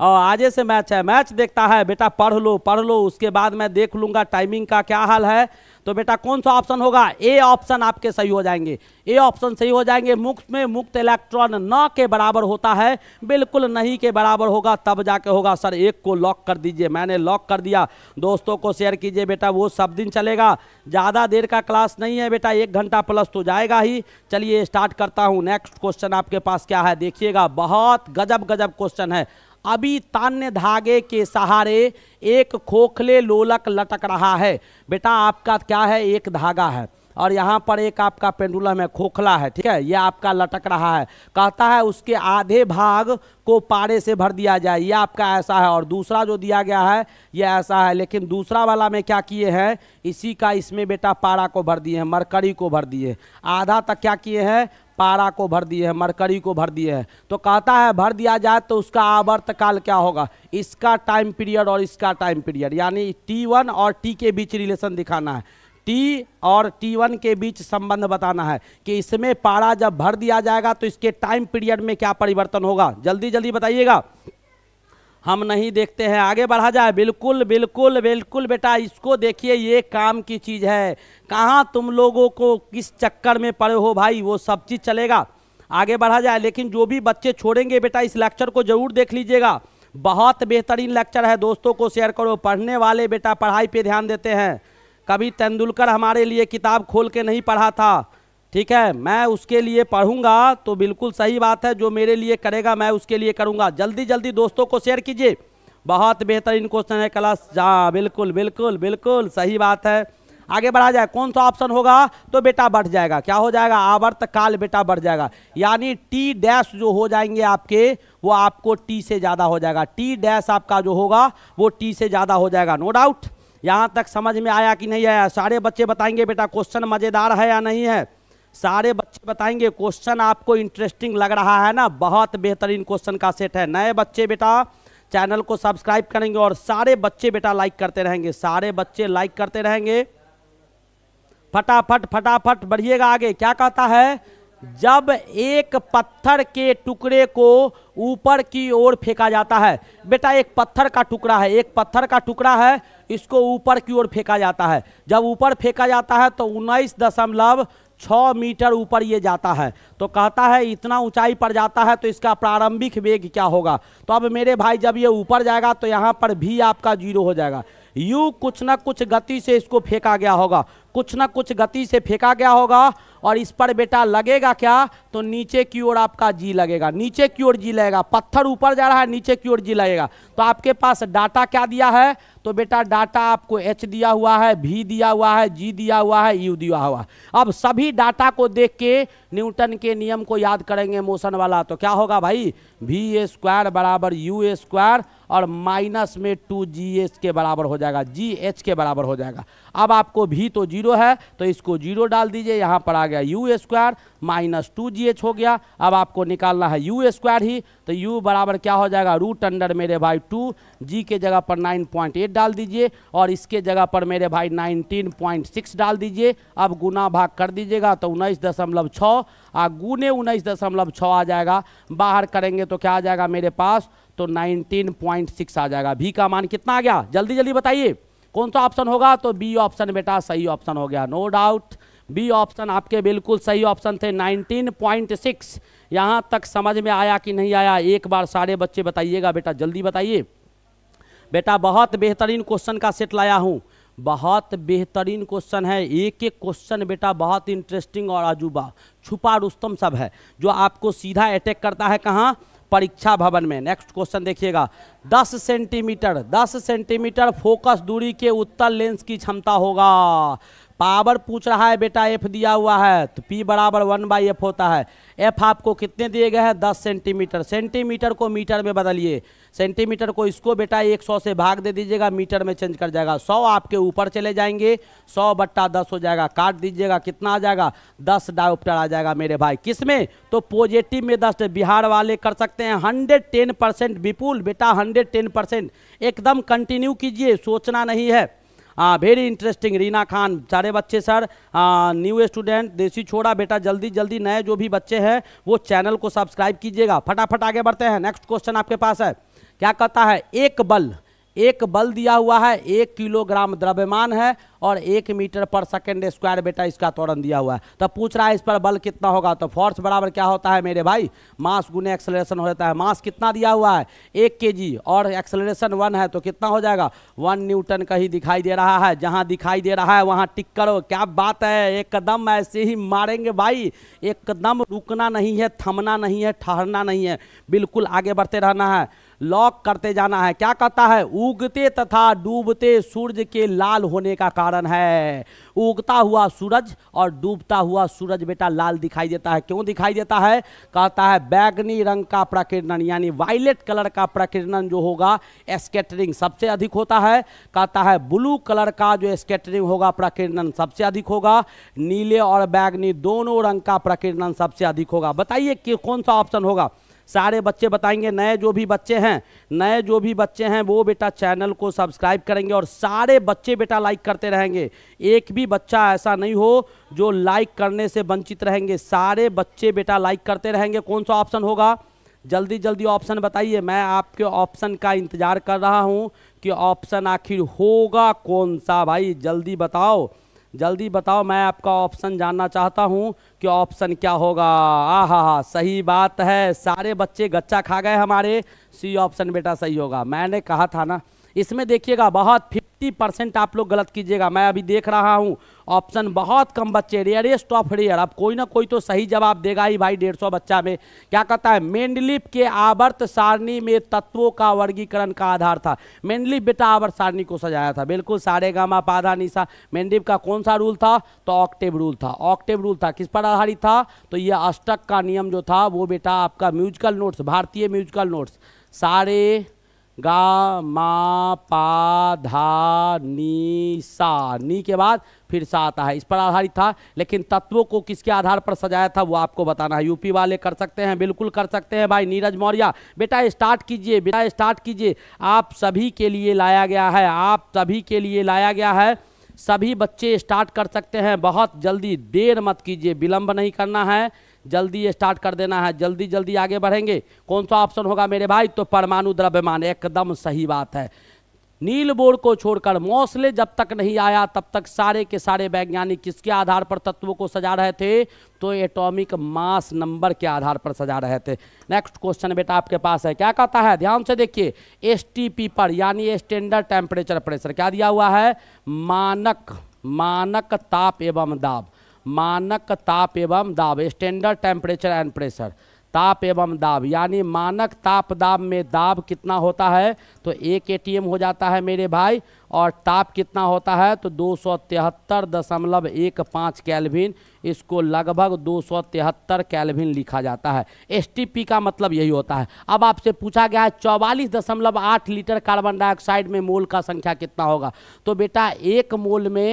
और आजे से मैच है मैच देखता है बेटा पढ़ लो पढ़ लो उसके बाद मैं देख लूँगा टाइमिंग का क्या हाल है तो बेटा कौन सा ऑप्शन होगा ए ऑप्शन आपके सही हो जाएंगे ए ऑप्शन सही हो जाएंगे मुक्त में मुक्त इलेक्ट्रॉन न के बराबर होता है बिल्कुल नहीं के बराबर होगा तब जाके होगा सर एक को लॉक कर दीजिए मैंने लॉक कर दिया दोस्तों को शेयर कीजिए बेटा वो सब दिन चलेगा ज़्यादा देर का क्लास नहीं है बेटा एक घंटा प्लस तो जाएगा ही चलिए स्टार्ट करता हूँ नेक्स्ट क्वेश्चन आपके पास क्या है देखिएगा बहुत गजब गजब क्वेश्चन है अभी तान्य धागे के सहारे एक खोखले लोलक लटक रहा है बेटा आपका क्या है एक धागा है और यहाँ पर एक आपका पेंडुलम है खोखला है ठीक है यह आपका लटक रहा है कहता है उसके आधे भाग को पारे से भर दिया जाए यह आपका ऐसा है और दूसरा जो दिया गया है यह ऐसा है लेकिन दूसरा वाला में क्या किए हैं इसी का इसमें बेटा पारा को भर दिए हैं मरकरी को भर दिए आधा तक क्या किए हैं पारा को भर दिए है मरकरी को भर दिए है तो कहता है भर दिया जाए तो उसका आवर्त काल क्या होगा इसका टाइम पीरियड और इसका टाइम पीरियड यानी टी वन और टी के बीच रिलेशन दिखाना है टी और T1 के बीच संबंध बताना है कि इसमें पारा जब भर दिया जाएगा तो इसके टाइम पीरियड में क्या परिवर्तन होगा जल्दी जल्दी बताइएगा हम नहीं देखते हैं आगे बढ़ा जाए बिल्कुल बिल्कुल बिल्कुल बेटा इसको देखिए ये काम की चीज़ है कहाँ तुम लोगों को किस चक्कर में पड़े हो भाई वो सब चीज़ चलेगा आगे बढ़ा जाए लेकिन जो भी बच्चे छोड़ेंगे बेटा इस लेक्चर को ज़रूर देख लीजिएगा बहुत बेहतरीन लेक्चर है दोस्तों को शेयर करो पढ़ने वाले बेटा पढ़ाई पर ध्यान देते हैं कभी तेंदुलकर हमारे लिए किताब खोल के नहीं पढ़ा था ठीक है मैं उसके लिए पढ़ूंगा तो बिल्कुल सही बात है जो मेरे लिए करेगा मैं उसके लिए करूंगा जल्दी जल्दी दोस्तों को शेयर कीजिए बहुत बेहतरीन क्वेश्चन है क्लास जहाँ बिल्कुल बिल्कुल बिल्कुल सही बात है आगे बढ़ा जाए कौन सा ऑप्शन होगा तो बेटा बढ़ जाएगा क्या हो जाएगा आवर्त काल बेटा बढ़ जाएगा यानी टी डैश जो हो जाएंगे आपके वो आपको टी से ज़्यादा हो जाएगा टी डैश आपका जो होगा वो टी से ज़्यादा हो जाएगा नो डाउट यहाँ तक समझ में आया कि नहीं आया सारे बच्चे बताएंगे बेटा क्वेश्चन मज़ेदार है या नहीं है सारे बच्चे बताएंगे क्वेश्चन आपको इंटरेस्टिंग लग रहा है ना बहुत बेहतरीन क्वेश्चन का सेट है नए बच्चे बेटा चैनल को सब्सक्राइब करेंगे और सारे बच्चे बेटा लाइक करते रहेंगे सारे बच्चे लाइक करते रहेंगे फटाफट फटाफट बढ़िएगा आगे क्या कहता है जब एक पत्थर के टुकड़े को ऊपर की ओर फेंका जाता है बेटा एक पत्थर का टुकड़ा है एक पत्थर का टुकड़ा है इसको ऊपर की ओर फेंका जाता है जब ऊपर फेंका जाता है तो उन्नीस दशमलव छः मीटर ऊपर ये जाता है तो कहता है इतना ऊंचाई पर जाता है तो इसका प्रारंभिक वेग क्या होगा तो अब मेरे भाई जब ये ऊपर जाएगा तो यहाँ पर भी आपका जीरो हो जाएगा यू कुछ ना कुछ गति से इसको फेंका गया होगा कुछ ना कुछ गति से फेंका गया होगा और इस पर बेटा लगेगा क्या तो नीचे की ओर आपका जी लगेगा नीचे की ओर जी लगेगा पत्थर ऊपर जा रहा है नीचे की ओर जी लगेगा तो आपके पास डाटा क्या दिया है तो बेटा डाटा आपको एच दिया हुआ है भी दिया हुआ है जी दिया हुआ है यू दिया हुआ है अब सभी डाटा को देख के न्यूटन के नियम को याद करेंगे मोशन वाला तो क्या होगा भाई भी ए स्क्वायर बराबर यू ए स्क्वायर और माइनस में टू जी एच के बराबर हो जाएगा जी एच के बराबर हो जाएगा अब आपको भी तो जीरो है तो इसको जीरो डाल दीजिए यहाँ पर आ गया U square minus two G H हो गया अब आपको निकालना है यू स्क्वायर ही तो यू बराबर क्या हो जाएगा रूट अंडर मेरे भाई टू जी के जगह पर नाइन पॉइंट एट डाल दीजिए और इसके जगह पर मेरे भाई नाइनटीन पॉइंट सिक्स डाल दीजिए अब गुना भाग कर दीजिएगा तो उन्नीस दशमलव छः आ गुने उन्नीस दशमलव छः आ जाएगा बाहर करेंगे तो क्या आ जाएगा मेरे पास तो 19.6 आ जाएगा भी का मान कितना आ गया जल्दी जल्दी बताइए कौन सा ऑप्शन होगा तो बी ऑप्शन बेटा सही ऑप्शन हो गया no no doubt B option आपके बिल्कुल सही ऑप्शन थे 19.6 यहाँ तक समझ में आया कि नहीं आया एक बार सारे बच्चे बताइएगा बेटा जल्दी बताइए बेटा बहुत बेहतरीन क्वेश्चन का सेट लाया हूँ बहुत बेहतरीन क्वेश्चन है एक एक क्वेश्चन बेटा बहुत इंटरेस्टिंग और अजूबा छुपा रुस्तम सब है जो आपको सीधा अटैक करता है कहाँ परीक्षा भवन में नेक्स्ट क्वेश्चन देखिएगा 10 सेंटीमीटर 10 सेंटीमीटर फोकस दूरी के उत्तर लेंस की क्षमता होगा पावर पूछ रहा है बेटा एफ दिया हुआ है तो पी बराबर वन बाई एफ होता है एफ आपको कितने दिए गए हैं दस सेंटीमीटर सेंटीमीटर को मीटर में बदलिए सेंटीमीटर को इसको बेटा एक सौ से भाग दे दीजिएगा मीटर में चेंज कर जाएगा सौ आपके ऊपर चले जाएंगे सौ बट्टा दस हो जाएगा काट दीजिएगा कितना आ जाएगा दस डायोप्टर आ जाएगा मेरे भाई किस में तो पॉजिटिव में दस बिहार वाले कर सकते हैं हंड्रेड टेन परसेंट विपुल बेटा हंड्रेड टेन परसेंट एकदम कंटिन्यू कीजिए सोचना नहीं है वेरी इंटरेस्टिंग रीना खान सारे बच्चे सर न्यू स्टूडेंट देसी छोड़ा बेटा जल्दी जल्दी नए जो भी बच्चे हैं वो चैनल को सब्सक्राइब कीजिएगा फटाफट आगे बढ़ते हैं नेक्स्ट क्वेश्चन आपके पास है क्या कहता है एक बल एक बल दिया हुआ है एक किलोग्राम द्रव्यमान है और एक मीटर पर सेकेंड स्क्वायर बेटा इसका त्वरण दिया हुआ है तो पूछ रहा है इस पर बल कितना होगा तो फोर्स बराबर क्या होता है मेरे भाई मास गुने एक्सेलरेशन हो जाता है मास कितना दिया हुआ है एक के और एक्सेलरेशन वन है तो कितना हो जाएगा वन न्यूटन कहीं दिखाई दे रहा है जहाँ दिखाई दे रहा है वहाँ टिक करो क्या बात है एकदम ऐसे ही मारेंगे भाई एकदम रुकना नहीं है थमना नहीं है ठहरना नहीं है बिल्कुल आगे बढ़ते रहना है लॉक करते जाना है क्या कहता है उगते तथा डूबते सूर्य के लाल होने का कारण कारण है उगता हुआ सूरज और डूबता हुआ सूरज बेटा लाल दिखाई देता है क्यों दिखाई देता है कहता है बैगनी रंग का प्रकीर्णन यानी वायलेट कलर का प्रकीर्णन जो होगा स्केटरिंग सबसे अधिक होता है कहता है ब्लू कलर का जो स्केटरिंग होगा प्रकीर्णन सबसे अधिक होगा नीले और बैगनी दोनों रंग का प्रकीर्णन सबसे अधिक होगा बताइए कि कौन सा ऑप्शन होगा सारे बच्चे बताएंगे नए जो भी बच्चे हैं नए जो भी बच्चे हैं वो बेटा चैनल को सब्सक्राइब करेंगे और सारे बच्चे बेटा लाइक करते रहेंगे एक भी बच्चा ऐसा नहीं हो जो लाइक करने से वंचित रहेंगे सारे बच्चे बेटा लाइक करते रहेंगे कौन सा ऑप्शन होगा जल्दी जल्दी ऑप्शन बताइए मैं आपके ऑप्शन का इंतज़ार कर रहा हूँ कि ऑप्शन आखिर होगा कौन सा भाई जल्दी बताओ जल्दी बताओ मैं आपका ऑप्शन जानना चाहता हूँ कि ऑप्शन क्या होगा आ हा हा सही बात है सारे बच्चे गच्चा खा गए हमारे सी ऑप्शन बेटा सही होगा मैंने कहा था ना इसमें देखिएगा बहुत 50 परसेंट आप लोग गलत कीजिएगा मैं अभी देख रहा हूँ ऑप्शन बहुत कम बच्चे रेयरेस्ट ऑफ रेयर अब कोई ना कोई तो सही जवाब देगा ही भाई डेढ़ सौ बच्चा में क्या कहता है मेंडलिप के आवर्त सारणी में तत्वों का वर्गीकरण का आधार था मेंडलिप बेटा आवर्त सारणी को सजाया था बिल्कुल सारे गामा पाधा निशा मेंडलिप का कौन सा रूल था तो ऑक्टिव रूल था ऑक्टिव रूल था किस पर आधारित था तो यह अष्टक का नियम जो था वो बेटा आपका म्यूजिकल नोट्स भारतीय म्यूजिकल नोट्स सारे गा मा पा धा नी सा नी के बाद फिर सा आता है इस पर आधारित था लेकिन तत्वों को किसके आधार पर सजाया था वो आपको बताना है यूपी वाले कर सकते हैं बिल्कुल कर सकते हैं भाई नीरज मौर्य बेटा स्टार्ट कीजिए बेटा स्टार्ट कीजिए आप सभी के लिए लाया गया है आप सभी के लिए लाया गया है सभी बच्चे स्टार्ट कर सकते हैं बहुत जल्दी देर मत कीजिए विलम्ब नहीं करना है जल्दी स्टार्ट कर देना है जल्दी जल्दी आगे बढ़ेंगे कौन सा ऑप्शन होगा मेरे भाई तो परमाणु द्रव्यमान एकदम सही बात है नील बोर को छोड़कर मौसले जब तक नहीं आया तब तक सारे के सारे वैज्ञानिक किसके आधार पर तत्वों को सजा रहे थे तो एटॉमिक मास नंबर के आधार पर सजा रहे थे नेक्स्ट क्वेश्चन बेटा आपके पास है क्या कहता है ध्यान से देखिए एस पर यानी स्टैंडर्ड टेम्परेचर प्रेशर क्या दिया हुआ है मानक मानक ताप एवं दाब मानक ताप एवं दाब स्टैंडर्ड टेम्परेचर एंड प्रेशर ताप एवं दाब यानी मानक ताप दाब में दाब कितना होता है तो एक ए हो जाता है मेरे भाई और ताप कितना होता है तो दो सौ तिहत्तर दशमलव एक पाँच कैलविन इसको लगभग दो सौ तिहत्तर कैलविन लिखा जाता है एस का मतलब यही होता है अब आपसे पूछा गया है चौवालीस दशमलव आठ लीटर कार्बन डाइऑक्साइड में मोल का संख्या कितना होगा तो बेटा एक मोल में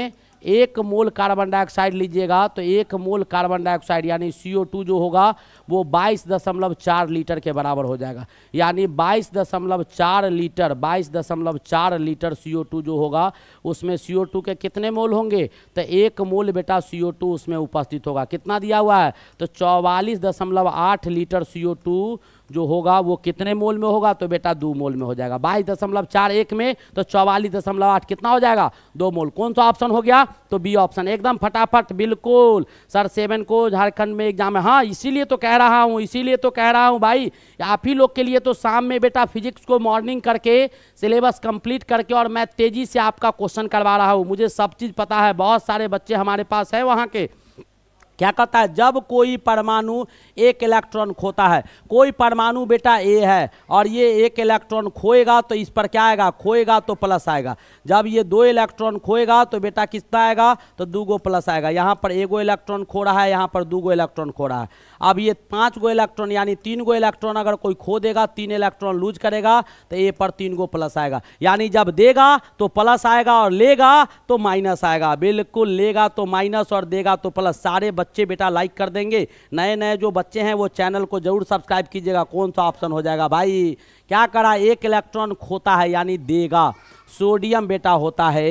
एक मोल कार्बन डाइऑक्साइड लीजिएगा तो एक मोल कार्बन डाइऑक्साइड यानी सी जो होगा वो 22.4 लीटर के बराबर हो जाएगा यानी 22.4 लीटर 22.4 लीटर सी जो होगा उसमें सी के कितने मोल होंगे तो एक मोल बेटा सी उसमें उपस्थित होगा कितना दिया हुआ है तो चौवालीस लीटर सी जो होगा वो कितने मोल में होगा तो बेटा दो मोल में हो जाएगा बाईस दशमलव चार एक में तो चौवालीस दशमलव आठ कितना हो जाएगा दो मोल कौन सा ऑप्शन हो गया तो बी ऑप्शन एकदम फटाफट बिल्कुल सर सेवन को झारखंड में एग्जाम है हाँ इसीलिए तो कह रहा हूँ इसीलिए तो कह रहा हूँ भाई आप ही लोग के लिए तो शाम में बेटा फिजिक्स को मॉर्निंग करके सिलेबस कंप्लीट करके और मैं तेज़ी से आपका क्वेश्चन करवा रहा हूँ मुझे सब चीज़ पता है बहुत सारे बच्चे हमारे पास है वहाँ के क्या कहता है जब कोई परमाणु एक इलेक्ट्रॉन खोता है कोई परमाणु बेटा ए है और ये एक इलेक्ट्रॉन खोएगा तो इस पर क्या आएगा खोएगा तो प्लस आएगा जब ये दो इलेक्ट्रॉन खोएगा तो बेटा कितना आएगा तो दो गो प्लस आएगा यहाँ पर एगो इलेक्ट्रॉन खो रहा है यहाँ पर दो गो इलेक्ट्रॉन खो रहा है अब ये पाँच गो इलेक्ट्रॉन यानी तीन गो इलेक्ट्रॉन अगर कोई खो देगा तीन इलेक्ट्रॉन लूज करेगा तो ए पर तीन गो प्लस आएगा यानी जब देगा तो प्लस आएगा और लेगा तो माइनस आएगा बिल्कुल लेगा तो माइनस और देगा तो प्लस सारे बच्चे बेटा लाइक कर देंगे नए नए जो बच्चे हैं वो चैनल को जरूर सब्सक्राइब कीजिएगा कौन सा ऑप्शन हो जाएगा भाई क्या करा एक इलेक्ट्रॉन खोता है यानी देगा सोडियम बेटा होता है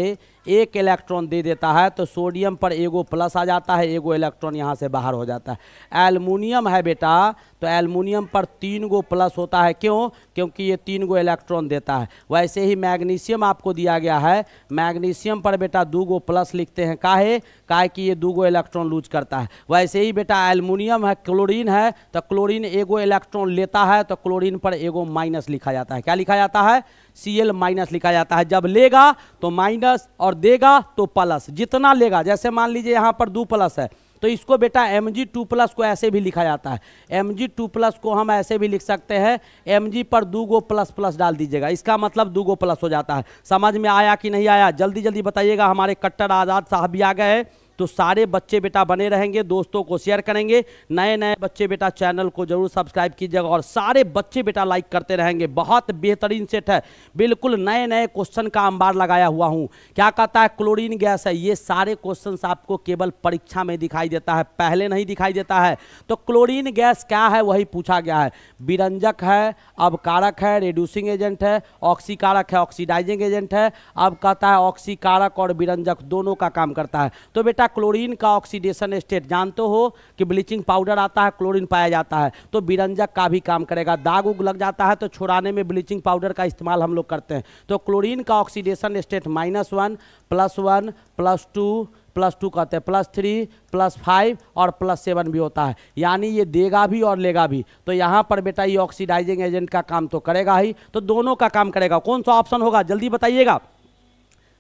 एक इलेक्ट्रॉन दे देता है तो सोडियम पर एगो प्लस आ जाता है एगो इलेक्ट्रॉन यहाँ से बाहर हो जाता है एलमोनियम है बेटा तो एलमोनियम पर तीन गो प्लस होता है क्यों क्योंकि ये तीन गो इलेक्ट्रॉन देता है वैसे ही मैग्नीशियम आपको दिया गया है मैग्नीशियम पर बेटा दो गो प्लस लिखते हैं काहे काहे कि ये दो गो इलेक्ट्रॉन लूज करता है वैसे ही बेटा एलमोनियम है क्लोरीन है तो क्लोरीन एगो इलेक्ट्रॉन लेता है तो क्लोरीन पर एगो माइनस लिखा जाता है क्या लिखा जाता है सी एल माइनस लिखा जाता है जब लेगा तो माइनस और देगा तो प्लस जितना लेगा जैसे मान लीजिए यहाँ पर दो प्लस है तो इसको बेटा एम जी टू प्लस को ऐसे भी लिखा जाता है एम जी टू प्लस को हम ऐसे भी लिख सकते हैं एम जी पर दो गो प्लस प्लस डाल दीजिएगा इसका मतलब दो गो प्लस हो जाता है समझ में आया कि नहीं आया जल्दी जल्दी बताइएगा हमारे कट्टर आज़ाद साहब भी आ गए तो सारे बच्चे बेटा बने रहेंगे दोस्तों को शेयर करेंगे नए नए बच्चे बेटा चैनल को जरूर सब्सक्राइब कीजिएगा और सारे बच्चे बेटा लाइक करते रहेंगे बहुत बेहतरीन सेट है बिल्कुल नए नए क्वेश्चन का अंबार लगाया हुआ हूँ क्या कहता है क्लोरीन गैस है ये सारे क्वेश्चन आपको केवल परीक्षा में दिखाई देता है पहले नहीं दिखाई देता है तो क्लोरीन गैस क्या है वही पूछा गया है विरंजक है अबकारक है रेड्यूसिंग एजेंट है ऑक्सीकारक है ऑक्सीडाइजिंग एजेंट है अब कहता है ऑक्सीकारक और विरंजक दोनों का काम करता है तो बेटा दूसरा क्लोरीन का ऑक्सीडेशन स्टेट जानते हो कि ब्लीचिंग पाउडर आता है क्लोरीन पाया जाता है तो बिरंजक का भी काम करेगा दाग उग लग जाता है तो छुड़ाने में ब्लीचिंग पाउडर का इस्तेमाल हम लोग करते हैं तो क्लोरीन का oxidation state minus one plus one plus two plus two कहते हैं प्लस थ्री प्लस फाइव और प्लस सेवन भी होता है यानी ये देगा भी और लेगा भी तो यहाँ पर बेटा ये ऑक्सीडाइजिंग एजेंट का काम तो करेगा ही तो दोनों का काम करेगा कौन सा ऑप्शन होगा जल्दी बताइएगा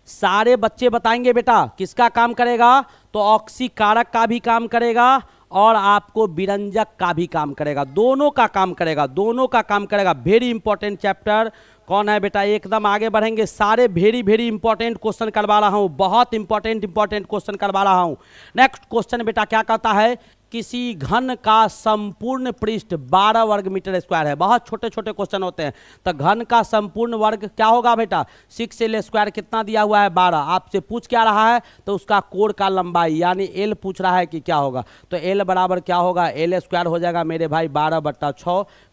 सारे बच्चे बताएंगे बेटा किसका काम करेगा तो ऑक्सीकारक का भी काम करेगा और आपको विरंजक का भी काम करेगा दोनों का काम करेगा दोनों का काम करेगा वेरी इंपॉर्टेंट चैप्टर कौन है बेटा एकदम आगे बढ़ेंगे सारे वेरी वेरी इंपॉर्टेंट क्वेश्चन करवा रहा हूँ बहुत इंपॉर्टेंट इंपॉर्टेंट क्वेश्चन करवा रहा हूँ नेक्स्ट क्वेश्चन बेटा क्या कहता है किसी घन का संपूर्ण पृष्ठ 12 वर्ग मीटर स्क्वायर है बहुत छोटे छोटे क्वेश्चन होते हैं तो घन का संपूर्ण वर्ग क्या होगा बेटा सिक्स एल स्क्वायर कितना दिया हुआ है 12 आपसे पूछ क्या रहा है तो उसका कोर का लंबाई यानी एल पूछ रहा है कि क्या होगा तो एल बराबर क्या होगा एल स्क्वायर हो जाएगा मेरे भाई बारह बट्टा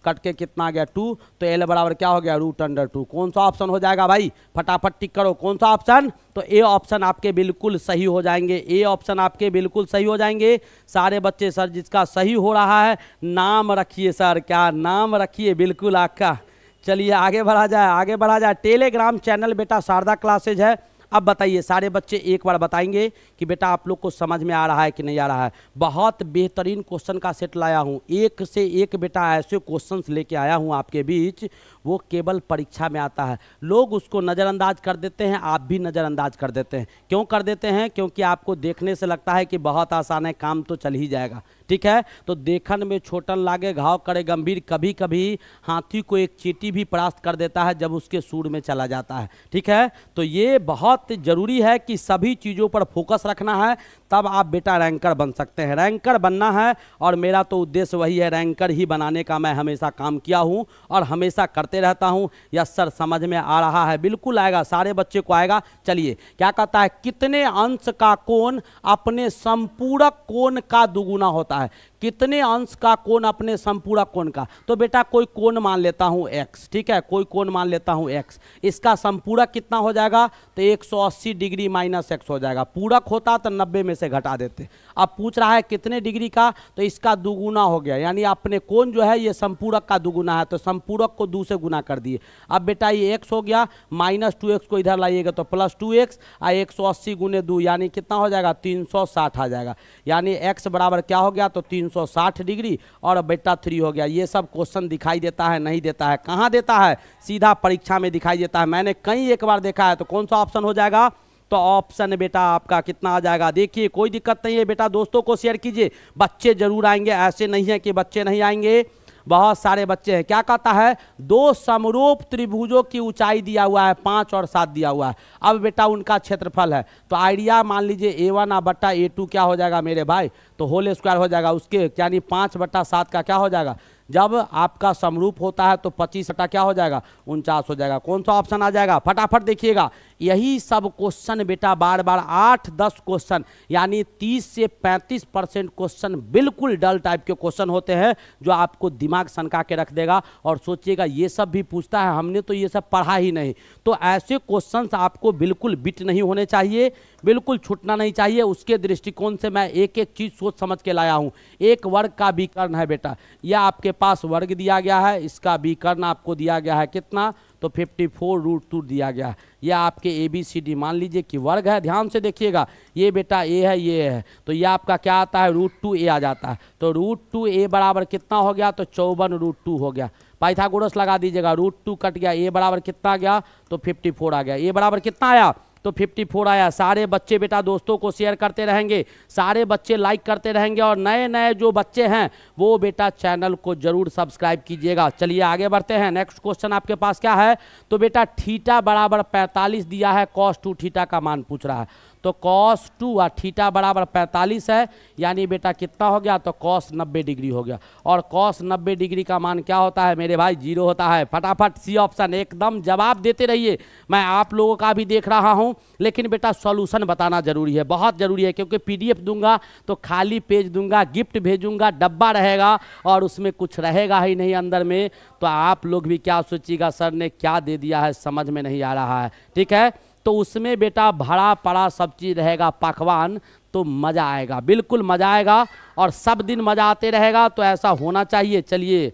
कट के कितना आ गया टू तो एल बराबर क्या हो गया रूट अंडर टू कौन सा ऑप्शन हो जाएगा भाई फटाफट टिक करो कौन सा ऑप्शन तो ए ऑप्शन आपके बिल्कुल सही हो जाएंगे ए ऑप्शन आपके बिल्कुल सही हो जाएंगे सारे बच्चे सर जिसका सही हो रहा है नाम रखिए सर क्या नाम रखिए बिल्कुल आपका चलिए आगे बढ़ा जाए आगे बढ़ा जाए टेलीग्राम चैनल बेटा शारदा क्लासेज है अब बताइए सारे बच्चे एक बार बताएंगे कि बेटा आप लोग को समझ में आ रहा है कि नहीं आ रहा है बहुत बेहतरीन क्वेश्चन का सेट लाया हूँ एक से एक बेटा ऐसे क्वेश्चन लेके आया हूँ आपके बीच वो केवल परीक्षा में आता है लोग उसको नज़रअंदाज कर देते हैं आप भी नज़रअंदाज कर देते हैं क्यों कर देते हैं क्योंकि आपको देखने से लगता है कि बहुत आसान है काम तो चल ही जाएगा ठीक है तो देखन में छोटन लागे घाव करे गंभीर कभी कभी हाथी को एक चीटी भी परास्त कर देता है जब उसके सूर में चला जाता है ठीक है तो ये बहुत ज़रूरी है कि सभी चीज़ों पर फोकस रखना है तब आप बेटा रैंकर बन सकते हैं रैंकर बनना है और मेरा तो उद्देश्य वही है रैंकर ही बनाने का मैं हमेशा काम किया हूँ और हमेशा करते रहता हूँ यस सर समझ में आ रहा है बिल्कुल आएगा सारे बच्चे को आएगा चलिए क्या कहता है कितने अंश का कोण अपने संपूरक कोण का दुगुना होता I. कितने अंश का कोण अपने संपूरक कोण का तो बेटा कोई कोण मान लेता हूँ एक्स ठीक है कोई कोण मान लेता हूँ एक्स इसका संपूरक कितना हो जाएगा तो 180 डिग्री माइनस एक्स हो जाएगा पूरक होता तो 90 में से घटा देते अब पूछ रहा है कितने डिग्री का तो इसका दुगुना हो गया यानी अपने कोण जो है ये संपूरक का दुगुना है तो संपूरक को दो से गुना कर दिए अब बेटा ये एक्स हो गया माइनस टू एक्स को इधर लाइएगा तो प्लस टू एक्स आ एक सौ अस्सी गुने दो यानी कितना हो जाएगा तीन सौ साठ आ जाएगा यानी एक्स बराबर क्या हो गया तो तीन 360 डिग्री और बेटा थ्री हो गया ये सब क्वेश्चन दिखाई देता है नहीं देता है कहाँ देता है सीधा परीक्षा में दिखाई देता है मैंने कई एक बार देखा है तो कौन सा ऑप्शन हो जाएगा तो ऑप्शन बेटा आपका कितना आ जाएगा देखिए कोई दिक्कत नहीं है बेटा दोस्तों को शेयर कीजिए बच्चे जरूर आएंगे ऐसे नहीं है कि बच्चे नहीं आएंगे बहुत सारे बच्चे हैं क्या कहता है दो समरूप त्रिभुजों की ऊंचाई दिया हुआ है पाँच और सात दिया हुआ है अब बेटा उनका क्षेत्रफल है तो आइडिया मान लीजिए ए वन आ बट्टा ए टू क्या हो जाएगा मेरे भाई तो होल स्क्वायर हो जाएगा उसके यानी पाँच बट्टा सात का क्या हो जाएगा जब आपका समरूप होता है तो पच्चीस बटा क्या हो जाएगा उनचास हो जाएगा कौन सा ऑप्शन आ जाएगा फटाफट देखिएगा यही सब क्वेश्चन बेटा बार बार आठ दस क्वेश्चन यानी तीस से पैंतीस परसेंट क्वेश्चन बिल्कुल डल टाइप के क्वेश्चन होते हैं जो आपको दिमाग सनका के रख देगा और सोचिएगा ये सब भी पूछता है हमने तो ये सब पढ़ा ही नहीं तो ऐसे क्वेश्चन आपको बिल्कुल बिट नहीं होने चाहिए बिल्कुल छूटना नहीं चाहिए उसके दृष्टिकोण से मैं एक एक चीज़ सोच समझ के लाया हूँ एक वर्ग का विकर्ण है बेटा यह आपके पास वर्ग दिया गया है इसका विकर्ण आपको दिया गया है कितना तो 54 रूट टू दिया गया यह आपके ए बी सी डी मान लीजिए कि वर्ग है ध्यान से देखिएगा ये बेटा ए है ये है तो ये आपका क्या आता है रूट टू ए आ जाता है तो रूट टू ए बराबर कितना हो गया तो चौवन रूट टू हो गया पाइथागोरस लगा दीजिएगा रूट टू कट गया ए बराबर कितना गया तो 54 आ गया ए बराबर कितना आया तो 54 आया सारे बच्चे बेटा दोस्तों को शेयर करते रहेंगे सारे बच्चे लाइक करते रहेंगे और नए नए जो बच्चे हैं वो बेटा चैनल को जरूर सब्सक्राइब कीजिएगा चलिए आगे बढ़ते हैं नेक्स्ट क्वेश्चन आपके पास क्या है तो बेटा ठीटा बराबर पैंतालीस दिया है कॉस टू ठीटा का मान पूछ रहा है तो कॉस टू और थीटा बराबर पैंतालीस है यानी बेटा कितना हो गया तो कॉस नब्बे डिग्री हो गया और कॉस नब्बे डिग्री का मान क्या होता है मेरे भाई जीरो होता है फटाफट सी ऑप्शन एकदम जवाब देते रहिए मैं आप लोगों का भी देख रहा हूँ लेकिन बेटा सॉल्यूशन बताना ज़रूरी है बहुत ज़रूरी है क्योंकि पी दूंगा तो खाली पेज दूंगा गिफ्ट भेजूंगा डब्बा रहेगा और उसमें कुछ रहेगा ही नहीं अंदर में तो आप लोग भी क्या सोचिएगा सर ने क्या दे दिया है समझ में नहीं आ रहा है ठीक है तो उसमें बेटा भरा पड़ा सब चीज़ रहेगा पकवान तो मज़ा आएगा बिल्कुल मज़ा आएगा और सब दिन मज़ा आते रहेगा तो ऐसा होना चाहिए चलिए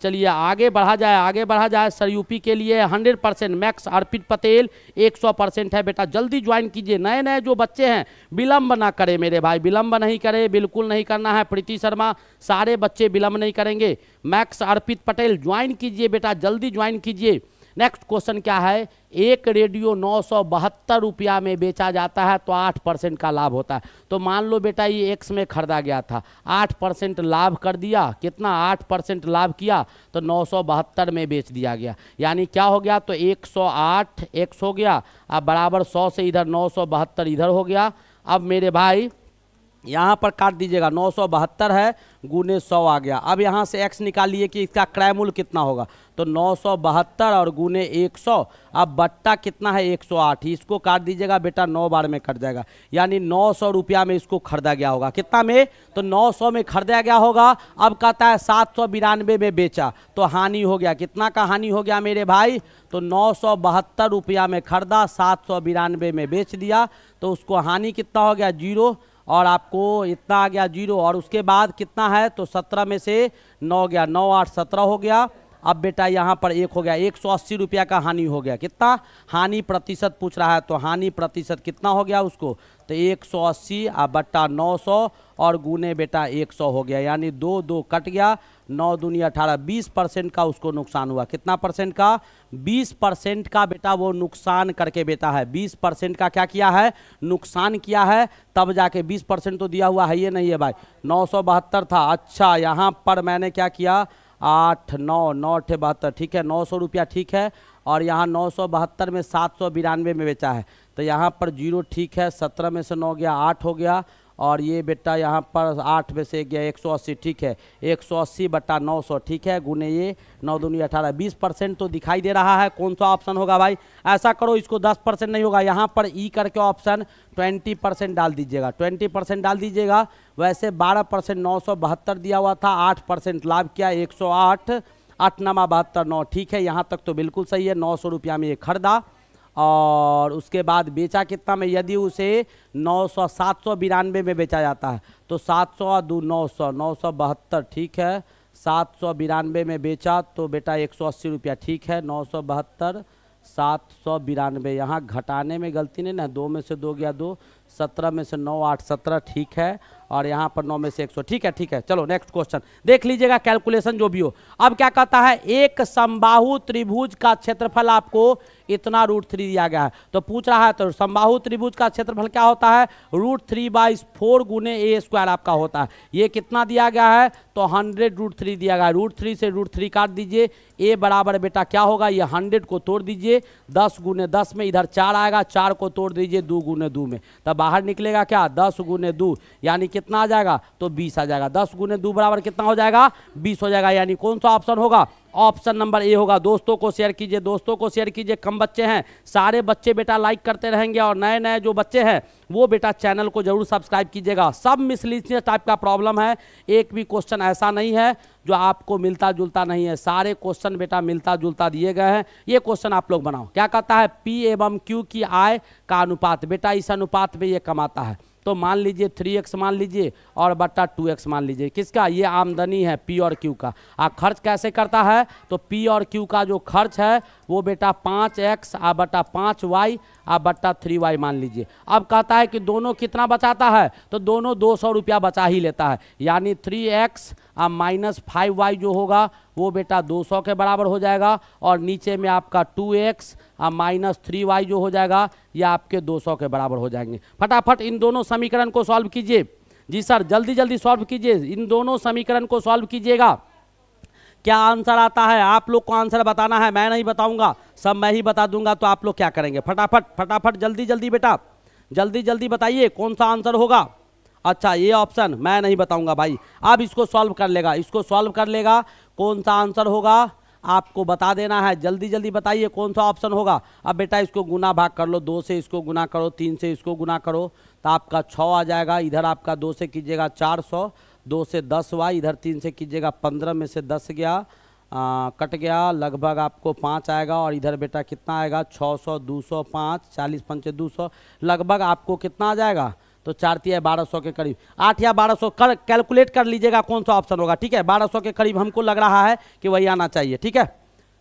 चलिए आगे बढ़ा जाए आगे बढ़ा जाए सर यूपी के लिए 100 percent max Arpit Patel 100 percent है बेटा जल्दी ज्वाइन कीजिए नए नए जो बच्चे हैं विलम्ब ना करें मेरे भाई विलम्ब नहीं करें बिल्कुल नहीं करना है प्रीति शर्मा सारे बच्चे विलम्ब नहीं करेंगे मैक्स अर्पित पटेल ज्वाइन कीजिए बेटा जल्दी ज्वाइन कीजिए नेक्स्ट क्वेश्चन क्या है एक रेडियो नौ सौ बहत्तर रुपया में बेचा जाता है तो आठ परसेंट का लाभ होता है तो मान लो बेटा ये एक्स में खरीदा गया था आठ परसेंट लाभ कर दिया कितना आठ परसेंट लाभ किया तो नौ सौ बहत्तर में बेच दिया गया यानी क्या हो गया तो एक सौ आठ एक्स हो गया अब बराबर सौ से इधर नौ सौ बहत्तर इधर हो गया अब मेरे भाई यहाँ पर काट दीजिएगा नौ सौ बहत्तर है गुने सौ आ गया अब यहाँ से एक्स निकालिए कि इसका क्रय मूल्य कितना होगा तो नौ सौ बहत्तर और गुने एक सौ अब बट्टा कितना है एक सौ आठ इसको काट दीजिएगा बेटा नौ बार में कट जाएगा यानी नौ सौ रुपया में इसको खरीदा गया होगा कितना में तो नौ सौ में खरीदा गया होगा अब कहता है सात सौ बिरानवे में बेचा तो हानि हो गया कितना का हानि हो गया मेरे भाई तो नौ सौ बहत्तर रुपया में खरीदा सात सौ बिरानवे में बेच दिया तो उसको हानि कितना हो गया जीरो और आपको इतना आ गया जीरो और उसके बाद कितना है तो सत्रह में से नौ गया नौ आठ सत्रह हो गया अब बेटा यहाँ पर एक हो गया एक सौ अस्सी रुपया का हानि हो गया कितना हानि प्रतिशत पूछ रहा है तो हानि प्रतिशत कितना हो गया उसको तो एक सौ अस्सी आ बट्टा नौ सौ और गुने बेटा एक सौ हो गया यानी दो दो कट गया नौ दुनिया अठारह बीस परसेंट का उसको नुकसान हुआ कितना परसेंट का बीस परसेंट का बेटा वो नुकसान करके बेटा है बीस परसेंट का क्या किया है नुकसान किया है तब जाके बीस परसेंट तो दिया हुआ है ये नहीं है भाई नौ सौ बहत्तर था अच्छा यहाँ पर मैंने क्या किया आठ नौ नौ अठे बहत्तर ठीक है नौ सौ रुपया ठीक है और यहाँ नौ सौ बहत्तर में सात सौ बिरानवे में बेचा है तो यहाँ पर जीरो ठीक है सत्रह में से नौ गया आठ हो गया और ये बेटा यहाँ पर आठ में से गया एक सौ अस्सी ठीक है एक सौ अस्सी बट्टा नौ सौ ठीक है गुने ये नौ दुनिया अठारह बीस परसेंट तो दिखाई दे रहा है कौन सा ऑप्शन होगा भाई ऐसा करो इसको दस परसेंट नहीं होगा यहाँ पर ई e करके ऑप्शन ट्वेंटी परसेंट डाल दीजिएगा ट्वेंटी परसेंट डाल दीजिएगा वैसे बारह परसेंट नौ सौ बहत्तर दिया हुआ था आठ परसेंट लाभ किया एक सौ आठ आठ नमा बहत्तर नौ ठीक है यहाँ तक तो बिल्कुल सही है नौ सौ रुपया में ये खरीदा और उसके बाद बेचा कितना में यदि उसे नौ सौ सात सौ बिरानवे में बेचा जाता है तो सात सौ और दो नौ सौ नौ सौ बहत्तर ठीक है सात सौ बिरानवे में बेचा तो बेटा एक सौ अस्सी रुपया ठीक है नौ सौ बहत्तर सात सौ बिरानवे यहाँ घटाने में गलती नहीं ना दो में से दो गया दो सत्रह में से नौ आठ सत्रह ठीक है और यहाँ पर नौ में से एक सौ ठीक है ठीक है चलो नेक्स्ट क्वेश्चन देख लीजिएगा कैलकुलेशन जो भी हो अब क्या कहता है एक समबाहु त्रिभुज का क्षेत्रफल आपको इतना रूट थ्री दिया गया है तो पूछ रहा है तो समबाहु त्रिभुज का क्षेत्रफल क्या होता है रूट थ्री बाई फोर गुने ए स्क्वायर आपका होता है ये कितना दिया गया है तो हंड्रेड रूट थ्री दिया गया है रूट थ्री से रूट थ्री काट दीजिए ए बराबर बेटा क्या होगा ये हंड्रेड को तोड़ दीजिए दस गुने दस में इधर चार आएगा चार को तोड़ दीजिए दो गुने दो में तब बाहर निकलेगा क्या दस गुने दो यानी कितना आ जाएगा तो बीस आ जाएगा दस गुने दो बराबर कितना हो जाएगा बीस हो जाएगा यानी कौन सा ऑप्शन होगा ऑप्शन नंबर ए होगा दोस्तों को शेयर कीजिए दोस्तों को शेयर कीजिए कम बच्चे हैं सारे बच्चे बेटा लाइक करते रहेंगे और नए नए जो बच्चे हैं वो बेटा चैनल को जरूर सब्सक्राइब कीजिएगा सब मिसलिनियस टाइप का प्रॉब्लम है एक भी क्वेश्चन ऐसा नहीं है जो आपको मिलता जुलता नहीं है सारे क्वेश्चन बेटा मिलता जुलता दिए गए हैं ये क्वेश्चन आप लोग बनाओ क्या कहता है पी एवं क्यू की आय का अनुपात बेटा इस अनुपात में ये कमाता है तो मान लीजिए थ्री एक्स मान लीजिए और बट्टा टू एक्स मान लीजिए किसका ये आमदनी है पी और क्यू का आ खर्च कैसे करता है तो पी और क्यू का जो खर्च है वो बेटा पाँच एक्स आ बट्टा पाँच वाई आ बट्टा थ्री वाई मान लीजिए अब कहता है कि दोनों कितना बचाता है तो दोनों दो सौ रुपया बचा ही लेता है यानी थ्री एक्स आ माइनस फाइव वाई जो होगा वो बेटा दो सौ के बराबर हो जाएगा और नीचे में आपका two x minus three y जो हो जाएगा ये आपके 200 के बराबर हो जाएंगे फटाफट इन दोनों समीकरण को सॉल्व कीजिए जी सर जल्दी जल्दी सॉल्व कीजिए इन दोनों समीकरण को सॉल्व कीजिएगा क्या आंसर आता है आप लोग को आंसर बताना है मैं नहीं बताऊंगा सब मैं ही बता दूंगा तो आप लोग क्या करेंगे फटाफट फटाफट जल्दी जल्दी बेटा जल्दी जल्दी बताइए कौन सा आंसर होगा अच्छा ये ऑप्शन मैं नहीं बताऊंगा भाई अब इसको सॉल्व कर लेगा इसको सॉल्व कर लेगा कौन सा आंसर होगा आपको बता देना है जल्दी जल्दी बताइए कौन सा ऑप्शन होगा अब बेटा इसको गुना भाग कर लो दो से इसको गुना करो तीन से इसको गुना करो तो आपका छः आ जाएगा इधर आपका दो से कीजिएगा चार सौ दो से दस हुआ इधर तीन से कीजिएगा पंद्रह में से दस गया आ, कट गया लगभग आपको पाँच आएगा और इधर बेटा कितना आएगा छः सौ दो सौ पाँच चालीस पंचे दो सौ लगभग आपको कितना आ जाएगा तो चार तिया बारह सौ के करीब आठ या बारह सौ कर कैलकुलेट कर लीजिएगा कौन सा ऑप्शन होगा ठीक है बारह सौ के करीब हमको लग रहा है कि वही आना चाहिए ठीक है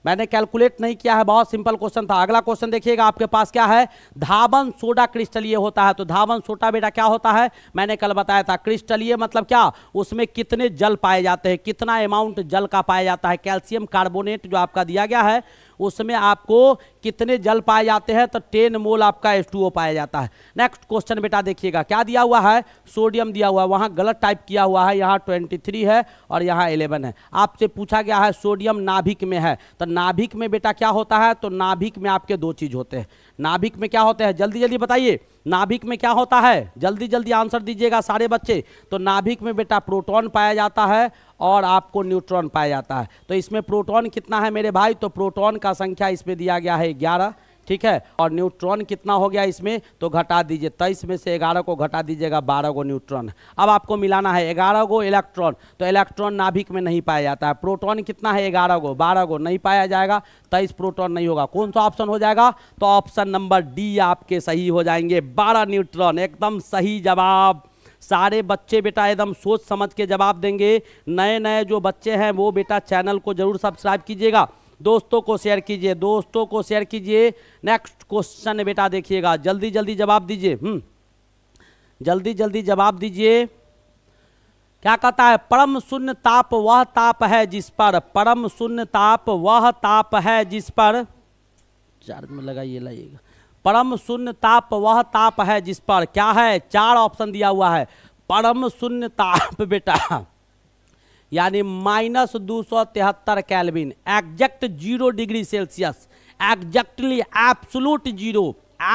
मैंने कैलकुलेट नहीं किया है बहुत सिंपल क्वेश्चन था अगला क्वेश्चन देखिएगा आपके पास क्या है धावन सोडा क्रिस्टलीय होता है तो धावन सोडा बेटा क्या होता है मैंने कल बताया था क्रिस्टलीय मतलब क्या उसमें कितने जल पाए जाते हैं कितना अमाउंट जल का पाया जाता है कैल्शियम कार्बोनेट जो आपका दिया गया है उसमें आपको कितने जल पाए जाते हैं तो टेन मोल आपका एस पाया जाता है नेक्स्ट क्वेश्चन बेटा देखिएगा क्या दिया हुआ है सोडियम दिया हुआ है वहाँ गलत टाइप किया हुआ है यहाँ ट्वेंटी है और यहाँ एलेवन है आपसे पूछा गया है सोडियम नाभिक में है तो नाभिक में बेटा क्या होता है तो नाभिक में आपके दो चीज़ होते हैं नाभिक में क्या होते हैं जल्दी जल्दी बताइए नाभिक में क्या होता है जल्दी जल्दी आंसर दीजिएगा सारे बच्चे तो नाभिक में बेटा प्रोटॉन पाया जाता है और आपको न्यूट्रॉन पाया जाता है तो इसमें प्रोटॉन कितना है मेरे भाई तो प्रोटॉन का संख्या इसमें दिया गया है ग्यारह ठीक है और न्यूट्रॉन कितना हो गया इसमें तो घटा दीजिए तेईस में से ग्यारह को घटा दीजिएगा बारह को न्यूट्रॉन अब आपको मिलाना है ग्यारह गो इलेक्ट्रॉन तो इलेक्ट्रॉन नाभिक में नहीं पाया जाता है प्रोटॉन कितना है ग्यारह गो बारह गो नहीं पाया जाएगा तेईस प्रोटॉन नहीं होगा कौन सा ऑप्शन हो जाएगा तो ऑप्शन नंबर डी आपके सही हो जाएंगे बारह न्यूट्रॉन एकदम सही जवाब सारे बच्चे बेटा एकदम सोच समझ के जवाब देंगे नए नए जो बच्चे हैं वो बेटा चैनल को जरूर सब्सक्राइब कीजिएगा दोस्तों को शेयर कीजिए दोस्तों को शेयर कीजिए नेक्स्ट क्वेश्चन बेटा देखिएगा जल्दी जल्दी जवाब दीजिए हम्म। जल्दी जल्दी जवाब दीजिए क्या कहता है परम शून्य ताप वह ताप है जिस पर परम शून्य ताप वह ताप है जिस पर चार्ज में लगाइए लाइएगा परम शून्य ताप वह ताप है जिस पर क्या है चार ऑप्शन दिया हुआ है परम शून्य ताप बेटा यानी माइनस दो सौ तिहत्तर kelvin exact zero degree Celsius exactly absolute zero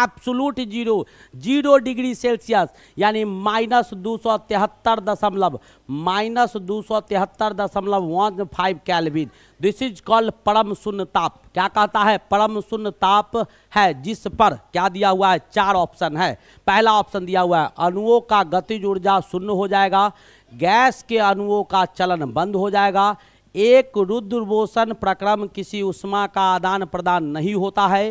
absolute zero zero degree Celsius यानी माइनस दो सौ तिहत्तर दशमलव माइनस दो सौ तिहत्तर दशमलव one five kelvin this is called परम शून्य ताप क्या कहता है परम शून्य ताप है जिस पर क्या दिया हुआ है चार ऑप्शन है पहला ऑप्शन दिया हुआ है अणुओं का गतिज ऊर्जा शून्य हो जाएगा गैस के अणुओं का चलन बंद हो जाएगा एक रुद्रवोषण प्रक्रम किसी उष्मा का आदान प्रदान नहीं होता है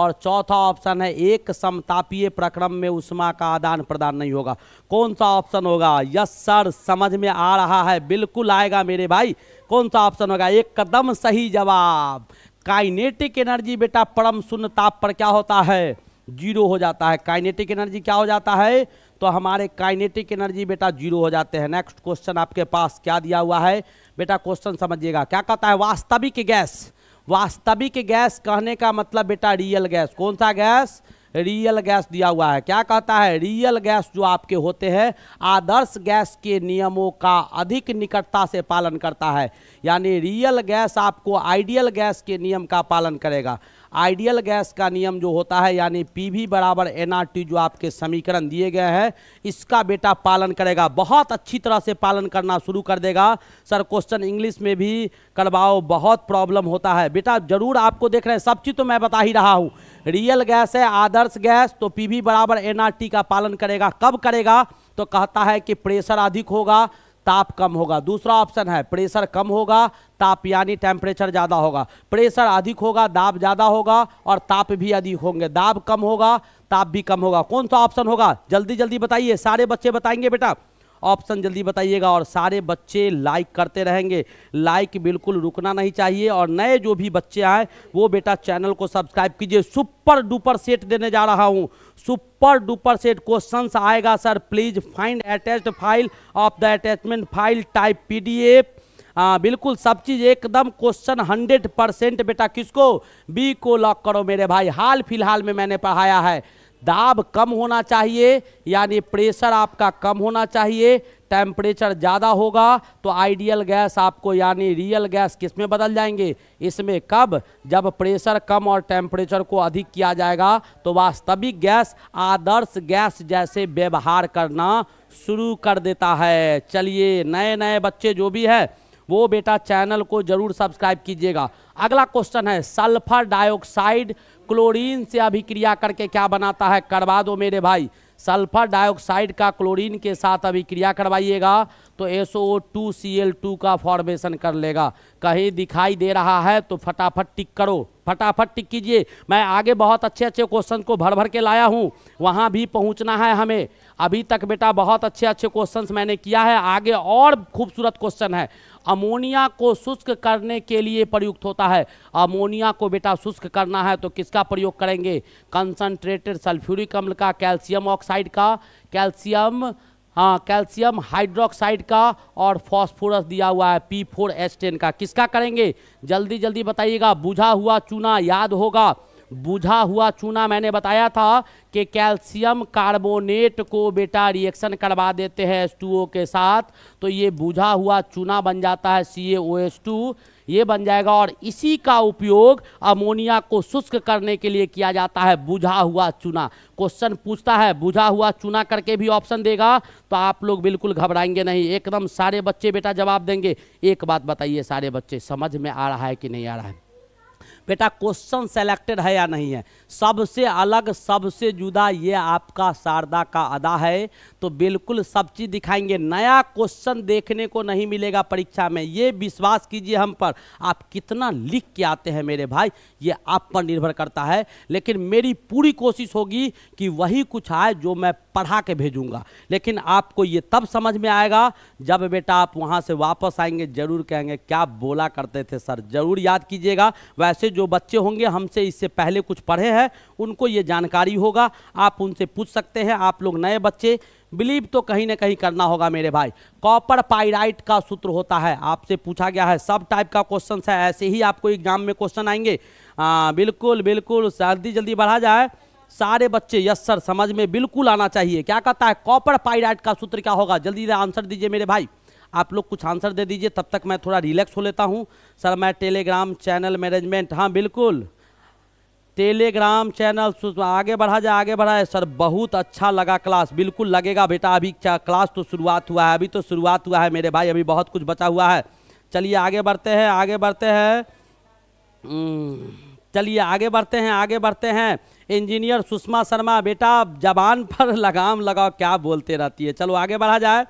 और चौथा ऑप्शन है एक समतापीय प्रक्रम में उष्मा का आदान प्रदान नहीं होगा कौन सा ऑप्शन होगा यस सर समझ में आ रहा है बिल्कुल आएगा मेरे भाई कौन सा ऑप्शन होगा एकदम सही जवाब काइनेटिक एनर्जी बेटा परम शून्य ताप पर क्या होता है जीरो हो जाता है काइनेटिक एनर्जी क्या हो जाता है तो हमारे काइनेटिक एनर्जी बेटा जीरो हो जाते हैं नेक्स्ट क्वेश्चन आपके पास क्या दिया हुआ है बेटा क्वेश्चन समझिएगा क्या कहता है वास्तविक गैस वास्तविक गैस कहने का मतलब बेटा रियल गैस कौन सा गैस रियल गैस दिया हुआ है क्या कहता है रियल गैस जो आपके होते हैं आदर्श गैस के नियमों का अधिक निकटता से पालन करता है यानी रियल गैस आपको आइडियल गैस के नियम का पालन करेगा आइडियल गैस का नियम जो होता है यानी पी वी बराबर एन आर टी जो आपके समीकरण दिए गए हैं इसका बेटा पालन करेगा बहुत अच्छी तरह से पालन करना शुरू कर देगा सर क्वेश्चन इंग्लिश में भी करवाओ बहुत प्रॉब्लम होता है बेटा जरूर आपको देख रहे हैं सब चीज़ तो मैं बता ही रहा हूँ रियल गैस है आदर्श गैस तो पी वी बराबर एन आर टी का पालन करेगा कब करेगा तो कहता है कि प्रेशर अधिक होगा ताप कम होगा दूसरा ऑप्शन है प्रेशर कम होगा ताप यानी टेम्परेचर ज़्यादा होगा प्रेशर अधिक होगा दाब ज़्यादा होगा और ताप भी अधिक होंगे दाब कम होगा ताप भी कम होगा कौन सा ऑप्शन होगा जल्दी जल्दी बताइए सारे बच्चे बताएंगे बेटा ऑप्शन जल्दी बताइएगा और सारे बच्चे लाइक करते रहेंगे लाइक बिल्कुल रुकना नहीं चाहिए और नए जो भी बच्चे आए वो बेटा चैनल को सब्सक्राइब कीजिए सुपर डुपर सेट देने जा रहा हूँ सुपर डुपर सेट क्वेश्चन आएगा sir please find attached file of the attachment file type P आ, बिल्कुल सब चीज़ एकदम क्वेश्चन हंड्रेड परसेंट बेटा किसको बी को लॉक करो मेरे भाई हाल फिलहाल में मैंने पढ़ाया है दाब कम होना चाहिए यानी प्रेशर आपका कम होना चाहिए टेम्परेचर ज़्यादा होगा तो आइडियल गैस आपको यानी रियल गैस किस में बदल जाएंगे इसमें कब जब प्रेशर कम और टेम्परेचर को अधिक किया जाएगा तो वास्तविक गैस आदर्श गैस जैसे व्यवहार करना शुरू कर देता है चलिए नए नए बच्चे जो भी है वो बेटा चैनल को ज़रूर सब्सक्राइब कीजिएगा अगला क्वेश्चन है सल्फर डाइऑक्साइड क्लोरीन से अभिक्रिया करके क्या बनाता है करवा दो मेरे भाई सल्फर डाइऑक्साइड का क्लोरीन के साथ अभिक्रिया करवाइएगा तो टू का फॉर्मेशन कर लेगा कहीं दिखाई दे रहा है तो फटाफट टिक करो फटाफट टिक कीजिए मैं आगे बहुत अच्छे अच्छे क्वेश्चन को भर भर के लाया हूँ वहाँ भी पहुँचना है हमें अभी तक बेटा बहुत अच्छे अच्छे क्वेश्चन मैंने किया है आगे और खूबसूरत क्वेश्चन है अमोनिया को शुष्क करने के लिए प्रयुक्त होता है अमोनिया को बेटा शुष्क करना है तो किसका प्रयोग करेंगे कंसनट्रेटेड सल्फ्यूरिक अम्ल का कैल्शियम ऑक्साइड का कैल्शियम हाँ कैल्शियम हाइड्रोक्साइड का और फॉस्फोरस दिया हुआ है पी फोर एस टेन का किसका करेंगे जल्दी जल्दी बताइएगा बुझा हुआ चूना याद होगा बुझा हुआ चूना मैंने बताया था कि कैल्शियम कार्बोनेट को बेटा रिएक्शन करवा देते हैं एस के साथ तो ये बुझा हुआ चूना बन जाता है सी ये बन जाएगा और इसी का उपयोग अमोनिया को शुष्क करने के लिए किया जाता है बुझा हुआ चूना क्वेश्चन पूछता है बुझा हुआ चूना करके भी ऑप्शन देगा तो आप लोग बिल्कुल घबराएंगे नहीं एकदम सारे बच्चे बेटा जवाब देंगे एक बात बताइए सारे बच्चे समझ में आ रहा है कि नहीं आ रहा है बेटा क्वेश्चन सेलेक्टेड है या नहीं है सबसे अलग सबसे जुदा ये आपका शारदा का अदा है तो बिल्कुल सब चीज़ दिखाएंगे नया क्वेश्चन देखने को नहीं मिलेगा परीक्षा में ये विश्वास कीजिए हम पर आप कितना लिख के आते हैं मेरे भाई ये आप पर निर्भर करता है लेकिन मेरी पूरी कोशिश होगी कि वही कुछ आए जो मैं पढ़ा के भेजूंगा लेकिन आपको ये तब समझ में आएगा जब बेटा आप वहाँ से वापस आएंगे जरूर कहेंगे क्या बोला करते थे सर जरूर याद कीजिएगा वैसे जो बच्चे होंगे हमसे इससे पहले कुछ पढ़े हैं उनको ये जानकारी होगा आप उनसे पूछ सकते हैं आप लोग नए बच्चे बिलीव तो कहीं ना कहीं करना होगा मेरे भाई कॉपर पाइराइट का सूत्र होता है आपसे पूछा गया है सब टाइप का क्वेश्चन है ऐसे ही आपको एग्जाम में क्वेश्चन आएंगे आ, हाँ, बिल्कुल बिल्कुल जल्दी जल्दी बढ़ा जाए सारे बच्चे यस सर समझ में बिल्कुल आना चाहिए क्या कहता है कॉपर पाइराइट का सूत्र क्या होगा जल्दी से आंसर दीजिए मेरे भाई आप लोग कुछ आंसर दे दीजिए तब तक मैं थोड़ा रिलैक्स हो लेता हूँ सर मैं टेलीग्राम चैनल मैनेजमेंट हाँ बिल्कुल टेलीग्राम चैनल आगे बढ़ा जाए आगे बढ़ा सर बहुत अच्छा लगा क्लास बिल्कुल लगेगा बेटा अभी क्या क्लास तो शुरुआत हुआ है अभी तो शुरुआत हुआ है मेरे भाई अभी बहुत कुछ बचा हुआ है चलिए आगे बढ़ते हैं आगे बढ़ते हैं हम्म। चलिए आगे बढ़ते हैं आगे बढ़ते हैं इंजीनियर सुषमा शर्मा बेटा जबान पर लगाम लगाओ क्या बोलते रहती है चलो आगे बढ़ा जाए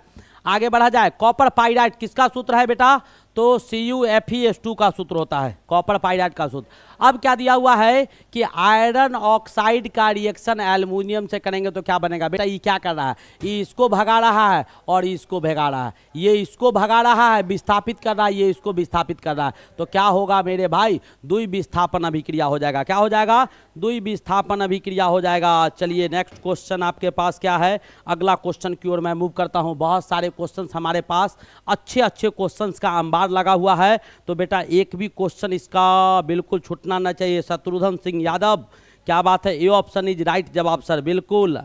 आगे बढ़ा जाए कॉपर पाइराइट किसका सूत्र है बेटा तो C U F E S two का सूत्र होता है कॉपर पाइराइट का सूत्र अब क्या दिया हुआ है कि आयरन ऑक्साइड का रिएक्शन एल्यूमिनियम से करेंगे तो क्या बनेगा बेटा ये क्या कर रहा है ये इसको भगा रहा है और इसको भगा रहा है ये इसको भगा रहा है विस्थापित कर रहा है ये इसको विस्थापित कर रहा है तो क्या होगा मेरे भाई दुई विस्थापन अभिक्रिया हो जाएगा क्या हो जाएगा दुई विस्थापन अभिक्रिया हो जाएगा चलिए नेक्स्ट क्वेश्चन आपके पास क्या है अगला क्वेश्चन की ओर मैं मूव करता हूँ बहुत सारे क्वेश्चन हमारे पास अच्छे अच्छे क्वेश्चन का अंबार लगा हुआ है तो बेटा एक भी क्वेश्चन इसका बिल्कुल छुटना अपनाना चाहिए शत्रुघ्न सिंह यादव क्या बात है ये ऑप्शन इज राइट जवाब सर बिल्कुल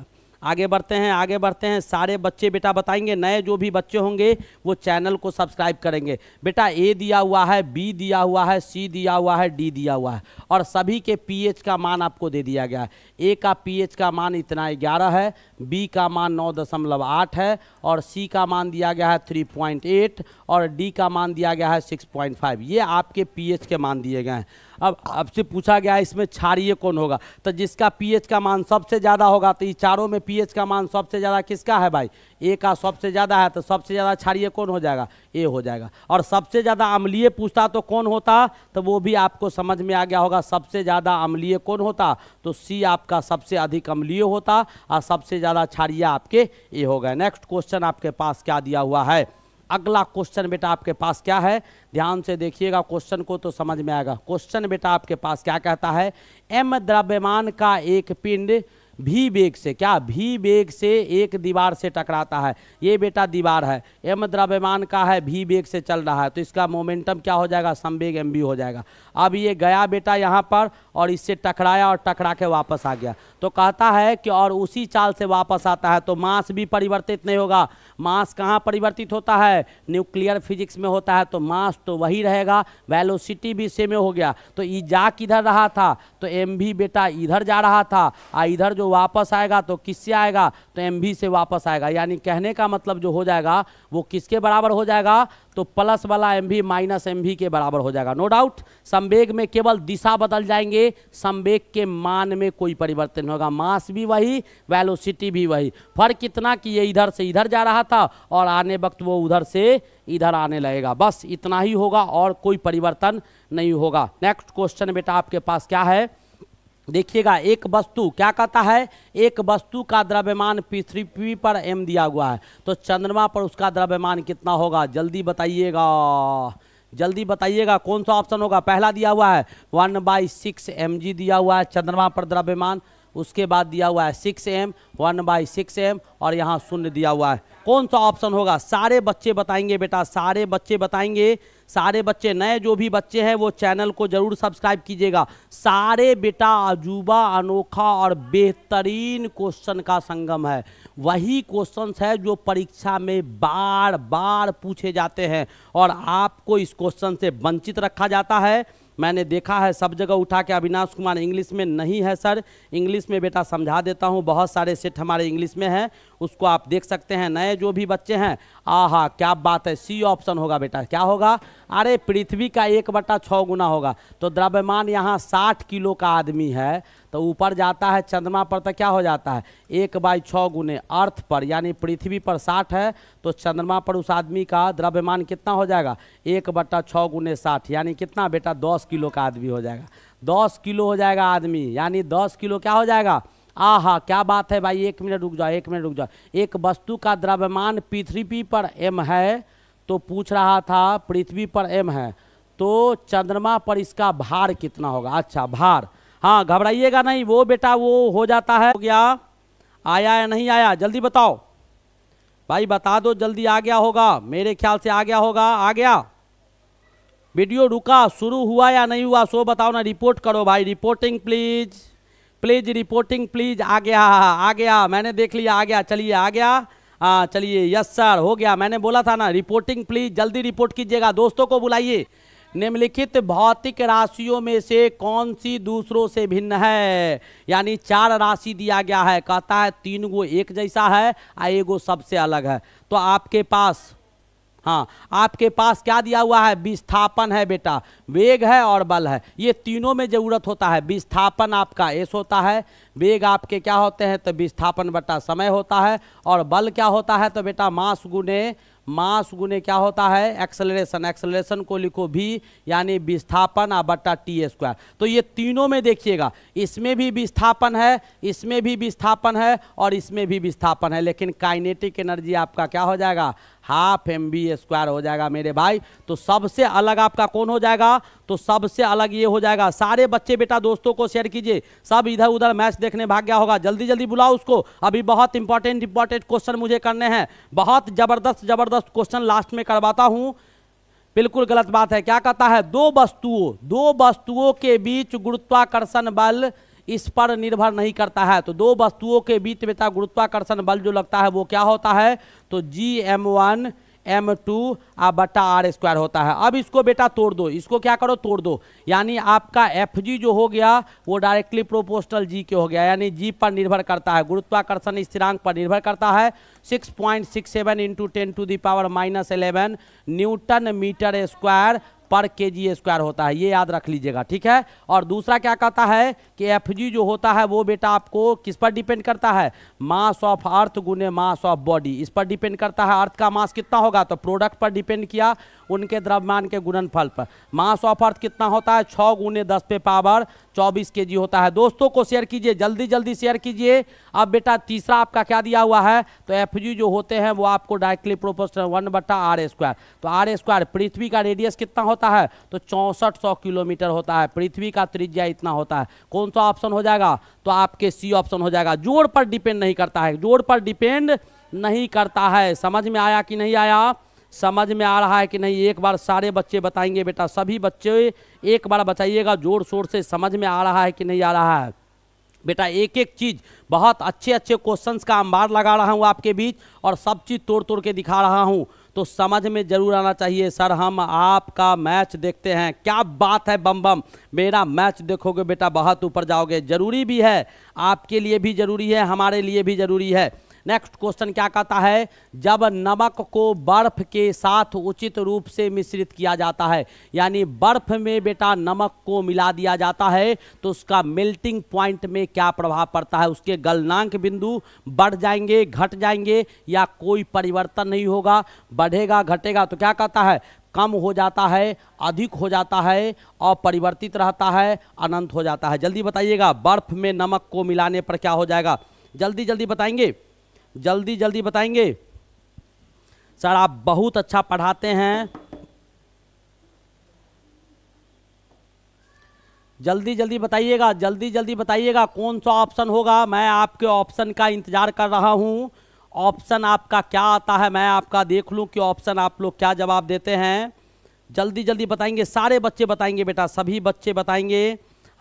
आगे बढ़ते हैं आगे बढ़ते हैं सारे बच्चे बेटा बताएंगे नए जो भी बच्चे होंगे वो चैनल को सब्सक्राइब करेंगे बेटा ए दिया हुआ है बी दिया हुआ है सी दिया हुआ है डी दिया हुआ है और सभी के पीएच का मान आपको दे दिया गया है ए का पीएच का मान इतना ग्यारह है बी का मान नौ दशमलव आठ है और सी का मान दिया गया है थ्री और डी का मान दिया गया है सिक्स ये आपके पी के मान दिए गए हैं अब आपसे पूछा गया इसमें क्षारिय कौन होगा तो जिसका पीएच का मान सबसे ज़्यादा होगा तो ये चारों में पीएच का मान सबसे ज़्यादा किसका है भाई ए का सबसे ज़्यादा है तो सबसे ज़्यादा क्षारिय कौन हो जाएगा ए हो जाएगा और सबसे ज़्यादा अम्लीय पूछता तो कौन होता तो वो भी आपको समझ में आ गया होगा सबसे ज़्यादा अम्लीय कौन होता तो सी आपका सबसे अधिक अम्लीय होता और सबसे ज़्यादा क्षारीय आपके ए हो गए नेक्स्ट क्वेश्चन आपके पास क्या दिया हुआ है अगला क्वेश्चन बेटा आपके पास क्या है ध्यान से देखिएगा क्वेश्चन को तो समझ में आएगा क्वेश्चन बेटा आपके पास क्या कहता है एम द्रव्यमान का एक पिंड भी वेग से क्या भी वेग से एक दीवार से टकराता है ये बेटा दीवार है एम द्रव्यमान का है भी वेग से चल रहा है तो इसका मोमेंटम क्या हो जाएगा संवेग एम हो जाएगा अब ये गया बेटा यहाँ पर और इससे टकराया और टकरा के वापस आ गया तो कहता है कि और उसी चाल से वापस आता है तो मास भी परिवर्तित नहीं होगा मास कहाँ परिवर्तित होता है न्यूक्लियर फिजिक्स में होता है तो मास तो वही रहेगा वेलोसिटी भी सेम हो गया तो ई जा किधर रहा था तो एम भी बेटा इधर जा रहा था आ इधर जो वापस आएगा तो किससे आएगा तो एम भी से वापस आएगा यानी कहने का मतलब जो हो जाएगा वो किसके बराबर हो जाएगा तो प्लस वाला एम भी माइनस एम भी के बराबर हो जाएगा नो डाउट संवेग में केवल दिशा बदल जाएंगे संवेग के मान में कोई परिवर्तन होगा मास भी वही वेलोसिटी भी वही फर्क इतना कि ये इधर से इधर जा रहा था और आने वक्त वो उधर से इधर आने लगेगा बस इतना ही होगा और कोई परिवर्तन नहीं होगा नेक्स्ट क्वेश्चन बेटा आपके पास क्या है देखिएगा एक वस्तु क्या कहता है एक वस्तु का द्रव्यमान पृथ्वी पर एम दिया हुआ है तो चंद्रमा पर उसका द्रव्यमान कितना होगा जल्दी बताइएगा जल्दी बताइएगा कौन सा ऑप्शन होगा पहला दिया हुआ है one by six M G दिया हुआ है चंद्रमा पर द्रव्यमान उसके बाद दिया हुआ है six M one by six M और यहाँ शून्य दिया हुआ है कौन सा ऑप्शन होगा सारे बच्चे बताएंगे बेटा सारे बच्चे बताएंगे सारे बच्चे नए जो भी बच्चे हैं वो चैनल को ज़रूर सब्सक्राइब कीजिएगा सारे बेटा अजूबा अनोखा और बेहतरीन क्वेश्चन का संगम है वही क्वेश्चन है जो परीक्षा में बार बार पूछे जाते हैं और आपको इस क्वेश्चन से वंचित रखा जाता है मैंने देखा है सब जगह उठा के अविनाश कुमार इंग्लिश में नहीं है सर इंग्लिश में बेटा समझा देता हूँ बहुत सारे सेट हमारे इंग्लिश में हैं उसको आप देख सकते हैं नए जो भी बच्चे हैं आहा क्या बात है सी ऑप्शन होगा बेटा क्या होगा अरे पृथ्वी का एक बटा छः गुना होगा तो द्रव्यमान यहाँ साठ किलो का आदमी है तो ऊपर जाता है चंद्रमा पर तो क्या हो जाता है एक बाई छः गुने अर्थ पर यानी पृथ्वी पर साठ है तो चंद्रमा पर उस आदमी का द्रव्यमान कितना हो जाएगा एक बट्टा छः गुने साठ यानी कितना बेटा दस किलो का आदमी हो जाएगा दस किलो हो जाएगा आदमी यानी दस किलो क्या हो जाएगा आहा क्या बात है भाई एक मिनट रुक जाओ एक मिनट रुक जाओ एक वस्तु का द्रव्यमान पृथ्वी पर एम है तो पूछ रहा था पृथ्वी पर एम है तो चंद्रमा पर इसका भार कितना होगा अच्छा भार हाँ घबराइएगा नहीं वो बेटा वो हो जाता है हो गया आया या नहीं आया जल्दी बताओ भाई बता दो जल्दी आ गया होगा मेरे ख्याल से आ गया होगा आ गया वीडियो रुका शुरू हुआ या नहीं हुआ सो बताओ ना रिपोर्ट करो भाई reporting please please reporting please आ गया आ गया मैंने देख लिया आ गया चलिए आ गया हाँ चलिए यस सर हो गया मैंने बोला था ना रिपोर्टिंग प्लीज जल्दी रिपोर्ट कीजिएगा दोस्तों को बुलाइए निम्नलिखित भौतिक राशियों में से कौन सी दूसरों से भिन्न है यानी चार राशि दिया गया है कहता है तीन गो एक जैसा है और गो सबसे अलग है तो आपके पास हाँ आपके पास क्या दिया हुआ है विस्थापन है बेटा वेग है और बल है ये तीनों में ज़रूरत होता है विस्थापन आपका एस होता है वेग आपके क्या होते हैं तो विस्थापन बटा समय होता है और बल क्या होता है तो बेटा मास गुने मास गुने क्या होता है एक्सलरेशन एक्सलरेशन को लिखो भी यानी विस्थापन आ बट्टा टी स्क्वायर तो ये तीनों में देखिएगा इसमें भी विस्थापन है इसमें भी विस्थापन है और इसमें भी विस्थापन है लेकिन काइनेटिक एनर्जी आपका क्या हो जाएगा हाफ एम बी स्क्वायर हो जाएगा मेरे भाई तो सबसे अलग आपका कौन हो जाएगा तो सबसे अलग ये हो जाएगा सारे बच्चे बेटा दोस्तों को शेयर कीजिए सब इधर उधर मैच देखने भाग गया होगा जल्दी जल्दी बुलाओ उसको अभी बहुत इंपॉर्टेंट इंपॉर्टेंट क्वेश्चन मुझे करने हैं बहुत ज़बरदस्त ज़बरदस्त क्वेश्चन लास्ट में करवाता हूँ बिल्कुल गलत बात है क्या कहता है दो वस्तुओं दो वस्तुओं के बीच गुरुत्वाकर्षण बल इस पर निर्भर नहीं करता है तो दो वस्तुओं के बीच में था गुरुत्वाकर्षण बल जो लगता है वो क्या होता है तो G M one M two आ बट्टा आर स्क्वायर होता है अब इसको बेटा तोड़ दो इसको क्या करो तोड़ दो यानी आपका एफ जी जो हो गया वो डायरेक्टली प्रोपोस्टल जी के हो गया यानी जी पर निर्भर करता है गुरुत्वाकर्षण स्थिरांक पर निर्भर करता है 6.67 point six seven into ten to the power minus eleven newton metre square per K ji square होता है ये याद रख लीजिएगा ठीक है और दूसरा क्या कहता है कि एफ जी जो होता है वो बेटा आपको किस पर डिपेंड करता है मास ऑफ अर्थ गुने मास ऑफ बॉडी इस पर डिपेंड करता है अर्थ का मास कितना होगा तो प्रोडक्ट पर डिपेंड किया उनके द्रव्यमान के गुणनफल पर मास ऑफ अर्थ कितना होता है छः गुने दस पे पावर चौबीस के जी होता है दोस्तों को शेयर कीजिए जल्दी जल्दी शेयर कीजिए अब बेटा तीसरा आपका क्या दिया हुआ है तो एफ जी जो होते हैं वो आपको डायरेक्टली प्रोपोर्शनल वन बट्टा आर स्क्वायर तो आर स्क्वायर पृथ्वी का रेडियस कितना होता है तो चौंसठ सौ किलोमीटर होता है पृथ्वी का त्रिज्या इतना होता है कौन सा ऑप्शन हो जाएगा तो आपके सी ऑप्शन हो जाएगा जोड़ पर डिपेंड नहीं करता है जोड़ पर डिपेंड नहीं करता है समझ में आया कि नहीं आया समझ में आ रहा है कि नहीं एक बार सारे बच्चे बताएंगे बेटा सभी बच्चे एक बार बताइएगा जोर शोर से समझ में आ रहा है कि नहीं आ रहा है बेटा एक एक चीज़ बहुत अच्छे अच्छे क्वेश्चंस का अंबार लगा रहा हूँ आपके बीच और सब चीज़ तोड़ तोड़ के दिखा रहा हूँ तो समझ में जरूर आना चाहिए सर हम आपका मैच देखते हैं क्या बात है बम बम मेरा मैच देखोगे बेटा बहुत ऊपर जाओगे ज़रूरी भी है आपके लिए भी ज़रूरी है हमारे लिए भी ज़रूरी है नेक्स्ट क्वेश्चन क्या कहता है जब नमक को बर्फ के साथ उचित रूप से मिश्रित किया जाता है यानी बर्फ में बेटा नमक को मिला दिया जाता है तो उसका मेल्टिंग पॉइंट में क्या प्रभाव पड़ता है उसके गलनांक बिंदु बढ़ जाएंगे घट जाएंगे या कोई परिवर्तन नहीं होगा बढ़ेगा घटेगा तो क्या कहता है कम हो जाता है अधिक हो जाता है अपरिवर्तित रहता है अनंत हो जाता है जल्दी बताइएगा बर्फ में नमक को मिलाने पर क्या हो जाएगा जल्दी जल्दी बताएंगे जल्दी जल्दी बताएंगे सर आप बहुत अच्छा पढ़ाते हैं जल्दी जल्दी बताइएगा जल्दी जल्दी बताइएगा कौन सा ऑप्शन होगा मैं आपके ऑप्शन का इंतज़ार कर रहा हूँ ऑप्शन आपका क्या आता है मैं आपका देख लूँ कि ऑप्शन आप लोग क्या जवाब देते हैं जल्दी जल्दी बताएंगे सारे बच्चे बताएंगे बेटा सभी बच्चे बताएंगे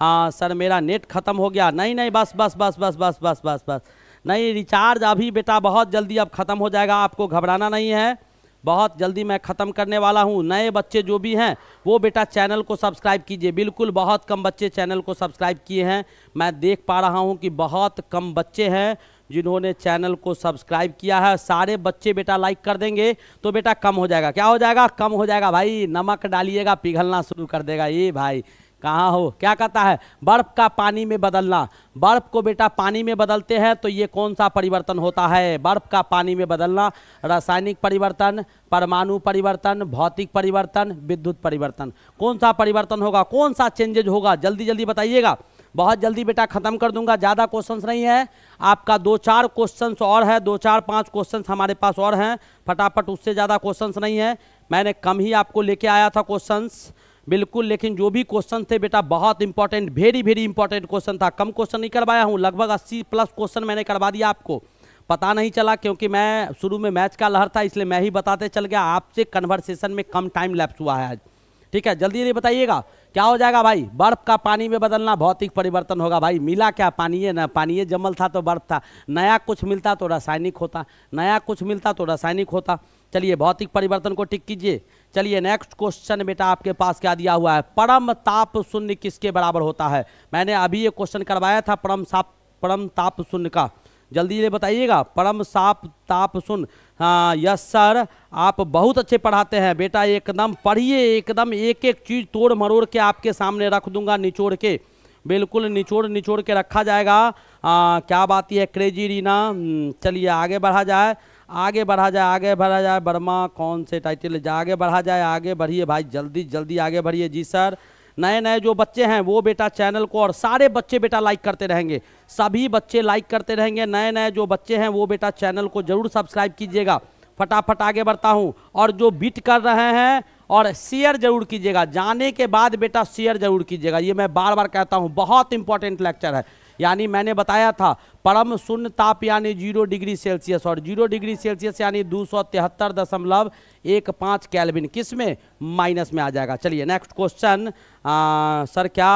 हाँ सर मेरा नेट ख़त्म हो गया नहीं नहीं बस बस बस बस बस बस बस बस नहीं रिचार्ज अभी बेटा बहुत जल्दी अब ख़त्म हो जाएगा आपको घबराना नहीं है बहुत जल्दी मैं ख़त्म करने वाला हूँ नए बच्चे जो भी हैं वो बेटा चैनल को सब्सक्राइब कीजिए बिल्कुल बहुत कम बच्चे चैनल को सब्सक्राइब किए हैं मैं देख पा रहा हूँ कि बहुत कम बच्चे हैं जिन्होंने चैनल को सब्सक्राइब किया है सारे बच्चे बेटा लाइक कर देंगे तो बेटा कम हो जाएगा क्या हो जाएगा कम हो जाएगा भाई नमक डालिएगा पिघलना शुरू कर देगा ये भाई कहाँ हो क्या कहता है बर्फ का पानी में बदलना बर्फ को बेटा पानी में बदलते हैं तो ये कौन सा परिवर्तन होता है बर्फ का पानी में बदलना रासायनिक परिवर्तन परमाणु परिवर्तन भौतिक परिवर्तन विद्युत परिवर्तन कौन सा परिवर्तन होगा कौन सा चेंजेज होगा जल्दी जल्दी बताइएगा बहुत जल्दी बेटा खत्म कर दूंगा ज़्यादा क्वेश्चंस नहीं है आपका दो चार क्वेश्चंस और है दो चार पांच क्वेश्चंस हमारे पास और हैं फटाफट उससे ज़्यादा क्वेश्चंस नहीं है मैंने कम ही आपको लेके आया था क्वेश्चंस बिल्कुल लेकिन जो भी क्वेश्चन थे बेटा बहुत important very very important question था कम क्वेश्चन नहीं करवाया हूँ लगभग अस्सी प्लस क्वेश्चन मैंने करवा दिया आपको पता नहीं चला क्योंकि मैं शुरू में मैच का लहर था इसलिए मैं ही बताते चल गया आपसे कन्वर्सेशन में कम टाइम लैप्स हुआ है आज ठीक है जल्दी जल्दी बताइएगा क्या हो जाएगा भाई बर्फ का पानी में बदलना भौतिक परिवर्तन होगा भाई मिला क्या पानी ना पानी जमल था तो बर्फ था नया कुछ मिलता तो रासायनिक होता नया कुछ मिलता तो रासायनिक होता चलिए भौतिक परिवर्तन को टिक कीजिए चलिए नेक्स्ट क्वेश्चन बेटा आपके पास क्या दिया हुआ है परम ताप शून्य किसके बराबर होता है मैंने अभी ये क्वेश्चन करवाया था परम साप परम ताप शून्य का जल्दी ये बताइएगा परम साप ताप सुन हाँ यस सर आप बहुत अच्छे पढ़ाते हैं बेटा एकदम पढ़िए एकदम एक एक चीज़ तोड़ मरोड़ के आपके सामने रख दूंगा निचोड़ के बिल्कुल निचोड़ निचोड़ के रखा जाएगा आ, हाँ, क्या बात यह क्रेजी रीना हम्म, चलिए आगे बढ़ा जाए आगे बढ़ा जाए आगे बढ़ा जाए वर्मा कौन से टाइटल जाए आगे बढ़ा जाए आगे बढ़िए भाई जल्दी जल्दी आगे बढ़िए जी सर नए नए जो बच्चे हैं वो बेटा चैनल को और सारे बच्चे बेटा लाइक करते रहेंगे सभी बच्चे लाइक करते रहेंगे नए नए जो बच्चे हैं वो बेटा चैनल को जरूर सब्सक्राइब कीजिएगा फटाफट आगे बढ़ता हूँ और जो बीट कर रहे हैं और शेयर जरूर कीजिएगा जाने के बाद बेटा शेयर जरूर कीजिएगा ये मैं बार बार कहता हूँ बहुत इंपॉर्टेंट लेक्चर है यानी मैंने बताया था परम शून्य ताप यानी जीरो डिग्री सेल्सियस और जीरो डिग्री सेल्सियस यानी दो सौ तिहत्तर दशमलव एक पाँच कैलविन किस में माइनस में आ जाएगा चलिए नेक्स्ट क्वेश्चन सर क्या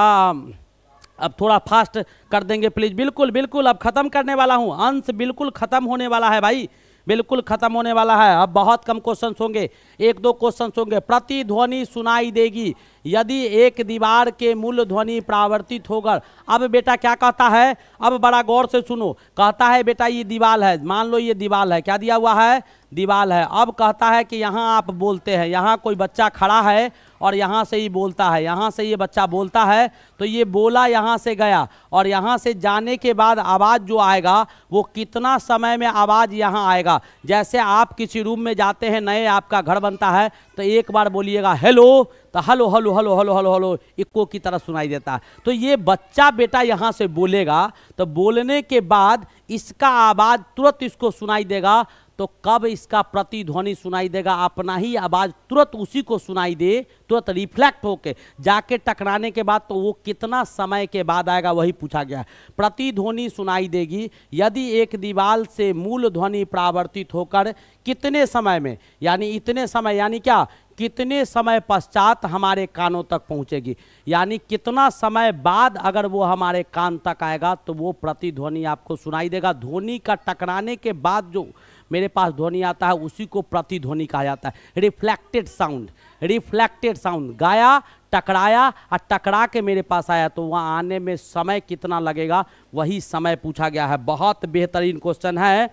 अब थोड़ा फास्ट कर देंगे प्लीज बिल्कुल बिल्कुल अब खत्म करने वाला हूँ अंश बिल्कुल खत्म होने वाला है भाई बिल्कुल खत्म होने वाला है अब बहुत कम क्वेश्चन होंगे एक दो क्वेश्चन होंगे प्रतिध्वनि सुनाई देगी यदि एक दीवार के मूल ध्वनि प्रावर्तित होकर अब बेटा क्या कहता है अब बड़ा गौर से सुनो कहता है बेटा ये दीवाल है मान लो ये दीवार है क्या दिया हुआ है दीवाल है अब कहता है कि यहाँ आप बोलते हैं यहाँ कोई बच्चा खड़ा है और यहाँ से ही बोलता है यहाँ से ये बच्चा बोलता है तो ये बोला यहाँ से गया और यहाँ से जाने के बाद आवाज़ जो आएगा वो कितना समय में आवाज़ यहाँ आएगा जैसे आप किसी रूम में जाते हैं नए आपका घर बनता है तो एक बार बोलिएगा हेलो तो hello hello hello hello hello hello echo की तरह सुनाई देता है तो ये बच्चा बेटा यहाँ से बोलेगा तो बोलने के बाद इसका आवाज़ तुरंत इसको सुनाई देगा तो कब इसका प्रतिध्वनि सुनाई देगा अपना ही आवाज़ तुरंत उसी को सुनाई दे तुरंत रिफ्लेक्ट होके जाके टकराने के बाद तो वो कितना समय के बाद आएगा वही पूछा गया है प्रतिध्वनि सुनाई देगी यदि एक दीवाल से मूल ध्वनि प्रावर्तित होकर कितने समय में यानी इतने समय यानी क्या कितने समय पश्चात हमारे कानों तक पहुंचेगी यानी कितना समय बाद अगर वो हमारे कान तक आएगा तो वो प्रतिध्वनि आपको सुनाई देगा ध्वनि का टकराने के बाद जो मेरे पास ध्वनि आता है उसी को प्रतिध्वनि कहा जाता है रिफ्लेक्टेड साउंड रिफ्लेक्टेड साउंड गाया टकराया और टकरा के मेरे पास आया तो वहाँ आने में समय कितना लगेगा वही समय पूछा गया है बहुत बेहतरीन क्वेश्चन है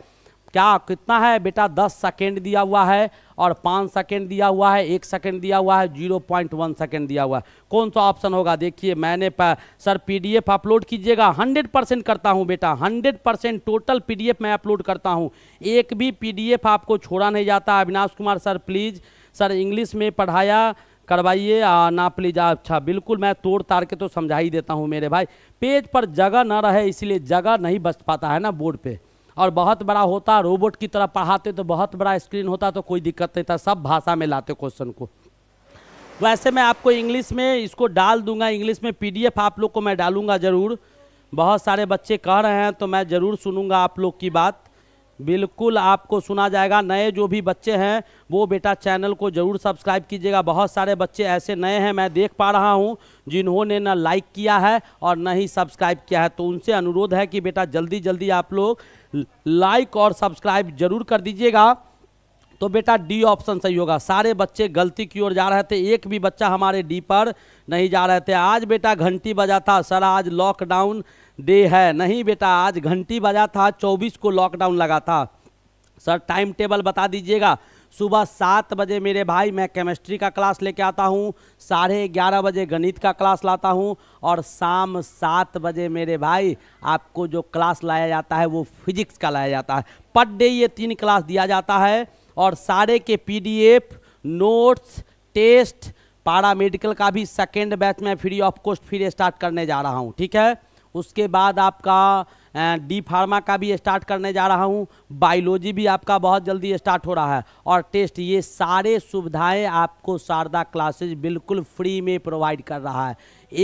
क्या कितना है बेटा दस सेकेंड दिया हुआ है और पाँच सेकेंड दिया हुआ है एक सेकेंड दिया हुआ है जीरो पॉइंट वन सेकेंड दिया हुआ है कौन सा ऑप्शन होगा देखिए मैंने सर पीडीएफ अपलोड कीजिएगा हंड्रेड परसेंट करता हूं बेटा हंड्रेड परसेंट टोटल पीडीएफ मैं अपलोड करता हूं एक भी पीडीएफ आपको छोड़ा नहीं जाता Avinash Kumar sir please sir English में पढ़ाया करवाइए ना प्लीज अच्छा बिल्कुल मैं तोड़ ताड़ के तो समझा ही देता हूँ मेरे भाई पेज पर जगह ना रहे इसीलिए जगह नहीं बच पाता है ना बोर्ड पर और बहुत बड़ा होता रोबोट की तरह पढ़ाते तो बहुत बड़ा स्क्रीन होता तो कोई दिक्कत नहीं था सब भाषा में लाते क्वेश्चन को वैसे मैं आपको इंग्लिश में इसको डाल दूंगा इंग्लिश में पीडीएफ आप लोग को मैं डालूंगा ज़रूर बहुत सारे बच्चे कह रहे हैं तो मैं ज़रूर सुनूंगा आप लोग की बात बिल्कुल आपको सुना जाएगा नए जो भी बच्चे हैं वो बेटा चैनल को ज़रूर सब्सक्राइब कीजिएगा बहुत सारे बच्चे ऐसे नए हैं मैं देख पा रहा हूँ जिन्होंने ना लाइक किया है और ना ही सब्सक्राइब किया है तो उनसे अनुरोध है कि बेटा जल्दी जल्दी आप लोग लाइक और सब्सक्राइब जरूर कर दीजिएगा तो बेटा डी ऑप्शन सही होगा सारे बच्चे गलती की ओर जा रहे थे एक भी बच्चा हमारे डी पर नहीं जा रहे थे आज बेटा घंटी बजा था सर आज लॉकडाउन डे है नहीं बेटा आज घंटी बजा था चौबीस को लॉकडाउन लगा था सर टाइम टेबल बता दीजिएगा सुबह सात बजे मेरे भाई मैं केमिस्ट्री का क्लास लेके आता हूँ साढ़े ग्यारह बजे गणित का क्लास लाता हूँ और शाम सात बजे मेरे भाई आपको जो क्लास लाया जाता है वो फिजिक्स का लाया जाता है पर डे ये तीन क्लास दिया जाता है और सारे के P notes test paramedical का भी सेकेंड बैच में फ्री ऑफ कॉस्ट फिर स्टार्ट करने जा रहा हूँ ठीक है उसके बाद आपका डी फार्मा का भी स्टार्ट करने जा रहा हूँ बायोलॉजी भी आपका बहुत जल्दी स्टार्ट हो रहा है और टेस्ट ये सारे सुविधाएं आपको शारदा क्लासेज बिल्कुल फ्री में प्रोवाइड कर रहा है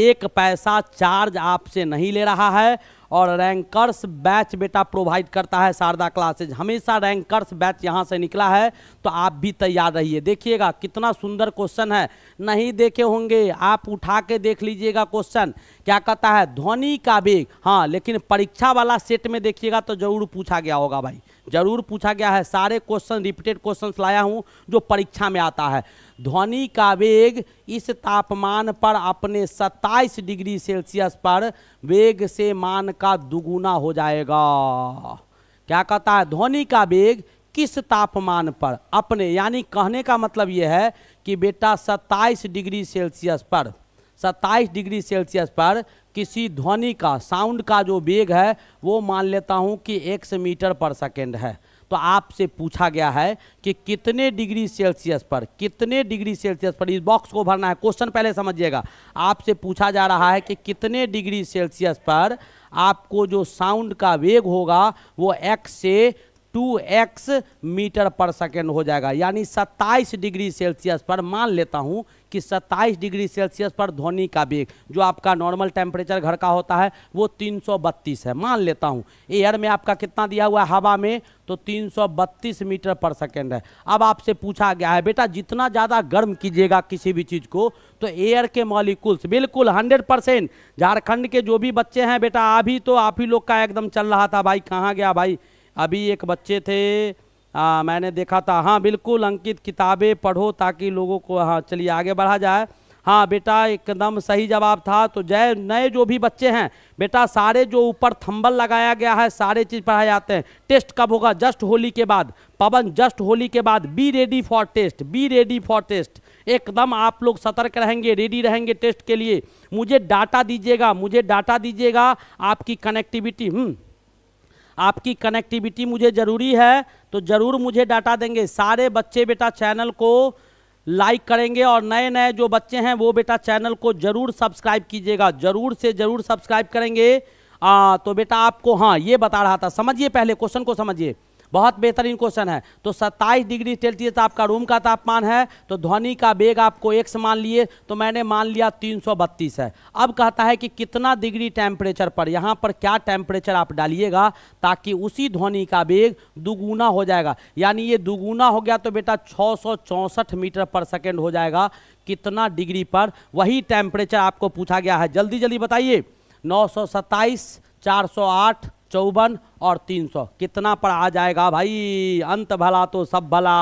एक पैसा चार्ज आपसे नहीं ले रहा है और रैंकर्स बैच बेटा प्रोवाइड करता है शारदा क्लासेज हमेशा रैंकर्स बैच यहाँ से निकला है तो आप भी तैयार रहिए देखिएगा कितना सुंदर क्वेश्चन है नहीं देखे होंगे आप उठा के देख लीजिएगा क्वेश्चन क्या कहता है ध्वनि का वेग हाँ लेकिन परीक्षा वाला सेट में देखिएगा तो जरूर पूछा गया होगा भाई जरूर पूछा गया है सारे क्वेश्चन रिपीटेड क्वेश्चन लाया हूँ जो परीक्षा में आता है ध्वनि का वेग इस तापमान पर अपने 27 डिग्री सेल्सियस पर वेग से मान का दुगुना हो जाएगा क्या कहता है ध्वनि का वेग किस तापमान पर अपने यानी कहने का मतलब यह है कि बेटा 27 डिग्री सेल्सियस पर 27 डिग्री सेल्सियस पर किसी ध्वनि का साउंड का जो वेग है वो मान लेता हूँ कि एक मीटर पर सेकेंड है तो आपसे पूछा गया है कि कितने डिग्री सेल्सियस पर कितने डिग्री सेल्सियस पर इस बॉक्स को भरना है क्वेश्चन पहले समझिएगा आपसे पूछा जा रहा है कि कितने डिग्री सेल्सियस पर आपको जो साउंड का वेग होगा वो एक्स से two x metre per second हो जाएगा यानी 27 डिग्री सेल्सियस पर मान लेता हूँ कि 27 डिग्री सेल्सियस पर ध्वनि का वेग जो आपका नॉर्मल टेम्परेचर घर का होता है वो 332 है मान लेता हूँ एयर में आपका कितना दिया हुआ है हवा में तो 332 मीटर पर सेकेंड है अब आपसे पूछा गया है बेटा जितना ज़्यादा गर्म कीजिएगा किसी भी चीज़ को तो एयर के मॉलिकुल्स बिल्कुल हंड्रेड परसेंट झारखंड के जो भी बच्चे हैं बेटा अभी तो आप ही लोग का एकदम चल रहा था भाई कहाँ गया भाई अभी एक बच्चे थे आ, मैंने देखा था हाँ बिल्कुल अंकित किताबें पढ़ो ताकि लोगों को हाँ चलिए आगे बढ़ा जाए हाँ बेटा एकदम सही जवाब था तो जय नए जो भी बच्चे हैं बेटा सारे जो ऊपर थंबल लगाया गया है सारे चीज़ पढ़ाए जाते हैं टेस्ट कब होगा जस्ट होली के बाद पवन जस्ट होली के बाद be ready for test be ready for test एकदम आप लोग सतर्क रहेंगे रेडी रहेंगे टेस्ट के लिए मुझे डाटा दीजिएगा मुझे डाटा दीजिएगा आपकी कनेक्टिविटी हम्म आपकी कनेक्टिविटी मुझे ज़रूरी है तो ज़रूर मुझे डाटा देंगे सारे बच्चे बेटा चैनल को लाइक करेंगे और नए नए जो बच्चे हैं वो बेटा चैनल को ज़रूर सब्सक्राइब कीजिएगा ज़रूर से ज़रूर सब्सक्राइब करेंगे आ, तो बेटा आपको हाँ ये बता रहा था समझिए पहले क्वेश्चन को समझिए बहुत बेहतरीन क्वेश्चन है तो 27 डिग्री सेल्सियस आपका रूम का तापमान है तो ध्वनि का वेग आपको एक मान लिए तो मैंने मान लिया तीन है अब कहता है कि कितना डिग्री टेम्परेचर पर यहाँ पर क्या टेम्परेचर आप डालिएगा ताकि उसी ध्वनि का वेग दुगुना हो जाएगा यानी ये दुगुना हो गया तो बेटा छः मीटर पर सेकेंड हो जाएगा कितना डिग्री पर वही टेम्परेचर आपको पूछा गया है जल्दी जल्दी बताइए नौ सौ सत्ताईस चार सौ आठ चौवन और तीन सौ कितना पर आ जाएगा भाई अंत भला तो सब भला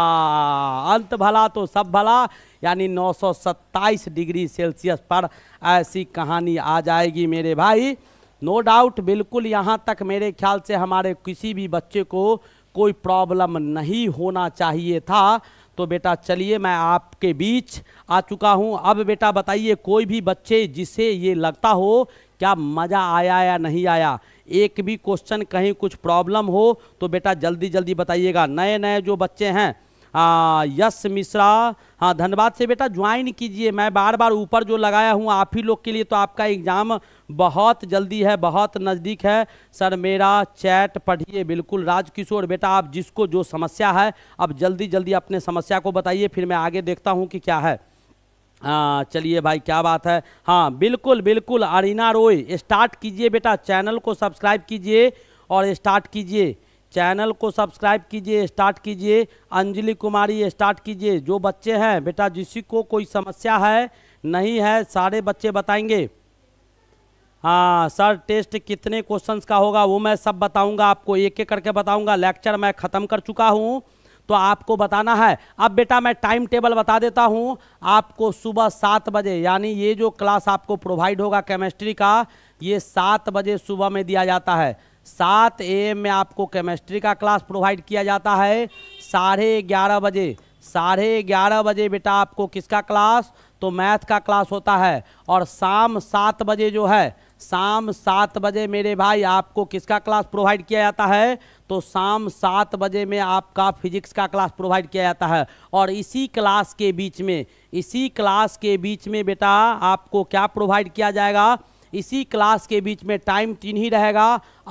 अंत भला तो सब भला यानी सत्ताईस डिग्री सेल्सियस पर ऐसी कहानी आ जाएगी मेरे भाई नो डाउट बिल्कुल यहाँ तक मेरे ख्याल से हमारे किसी भी बच्चे को कोई प्रॉब्लम नहीं होना चाहिए था तो बेटा चलिए मैं आपके बीच आ चुका हूँ अब बेटा बताइए कोई भी बच्चे जिसे ये लगता हो क्या मज़ा आया या नहीं आया एक भी क्वेश्चन कहीं कुछ प्रॉब्लम हो तो बेटा जल्दी जल्दी बताइएगा नए नए जो बच्चे हैं आ, यश मिश्रा हाँ धन्यवाद से बेटा ज्वाइन कीजिए मैं बार बार ऊपर जो लगाया हूँ आप ही लोग के लिए तो आपका एग्ज़ाम बहुत जल्दी है बहुत नज़दीक है सर मेरा चैट पढ़िए बिल्कुल राजकिशोर बेटा आप जिसको जो समस्या है अब जल्दी जल्दी अपने समस्या को बताइए फिर मैं आगे देखता हूँ कि क्या है हाँ चलिए भाई क्या बात है हाँ बिल्कुल बिल्कुल अरिना रोय स्टार्ट कीजिए बेटा चैनल को सब्सक्राइब कीजिए और स्टार्ट कीजिए चैनल को सब्सक्राइब कीजिए स्टार्ट कीजिए अंजलि कुमारी स्टार्ट कीजिए जो बच्चे हैं बेटा जिसी को कोई समस्या है नहीं है सारे बच्चे बताएंगे हाँ सर टेस्ट कितने क्वेश्चंस का होगा वो मैं सब बताऊंगा आपको एक एक करके बताऊंगा लेक्चर मैं ख़त्म कर चुका हूँ तो आपको बताना है अब बेटा मैं टाइम टेबल बता देता हूँ आपको सुबह सात बजे यानी ये जो क्लास आपको प्रोवाइड होगा केमिस्ट्री का ये सात बजे सुबह में दिया जाता है सात ए में आपको केमिस्ट्री का क्लास प्रोवाइड किया जाता है साढ़े ग्यारह बजे साढ़े ग्यारह बजे बेटा आपको किसका क्लास तो मैथ का क्लास होता है और शाम सात बजे जो है शाम सात बजे मेरे भाई आपको किसका क्लास प्रोवाइड किया जाता है तो शाम सात बजे में आपका फिजिक्स का क्लास प्रोवाइड किया जाता है और इसी क्लास के बीच में इसी क्लास के बीच में बेटा आपको क्या प्रोवाइड किया जाएगा इसी क्लास के बीच में टाइम तीन ही रहेगा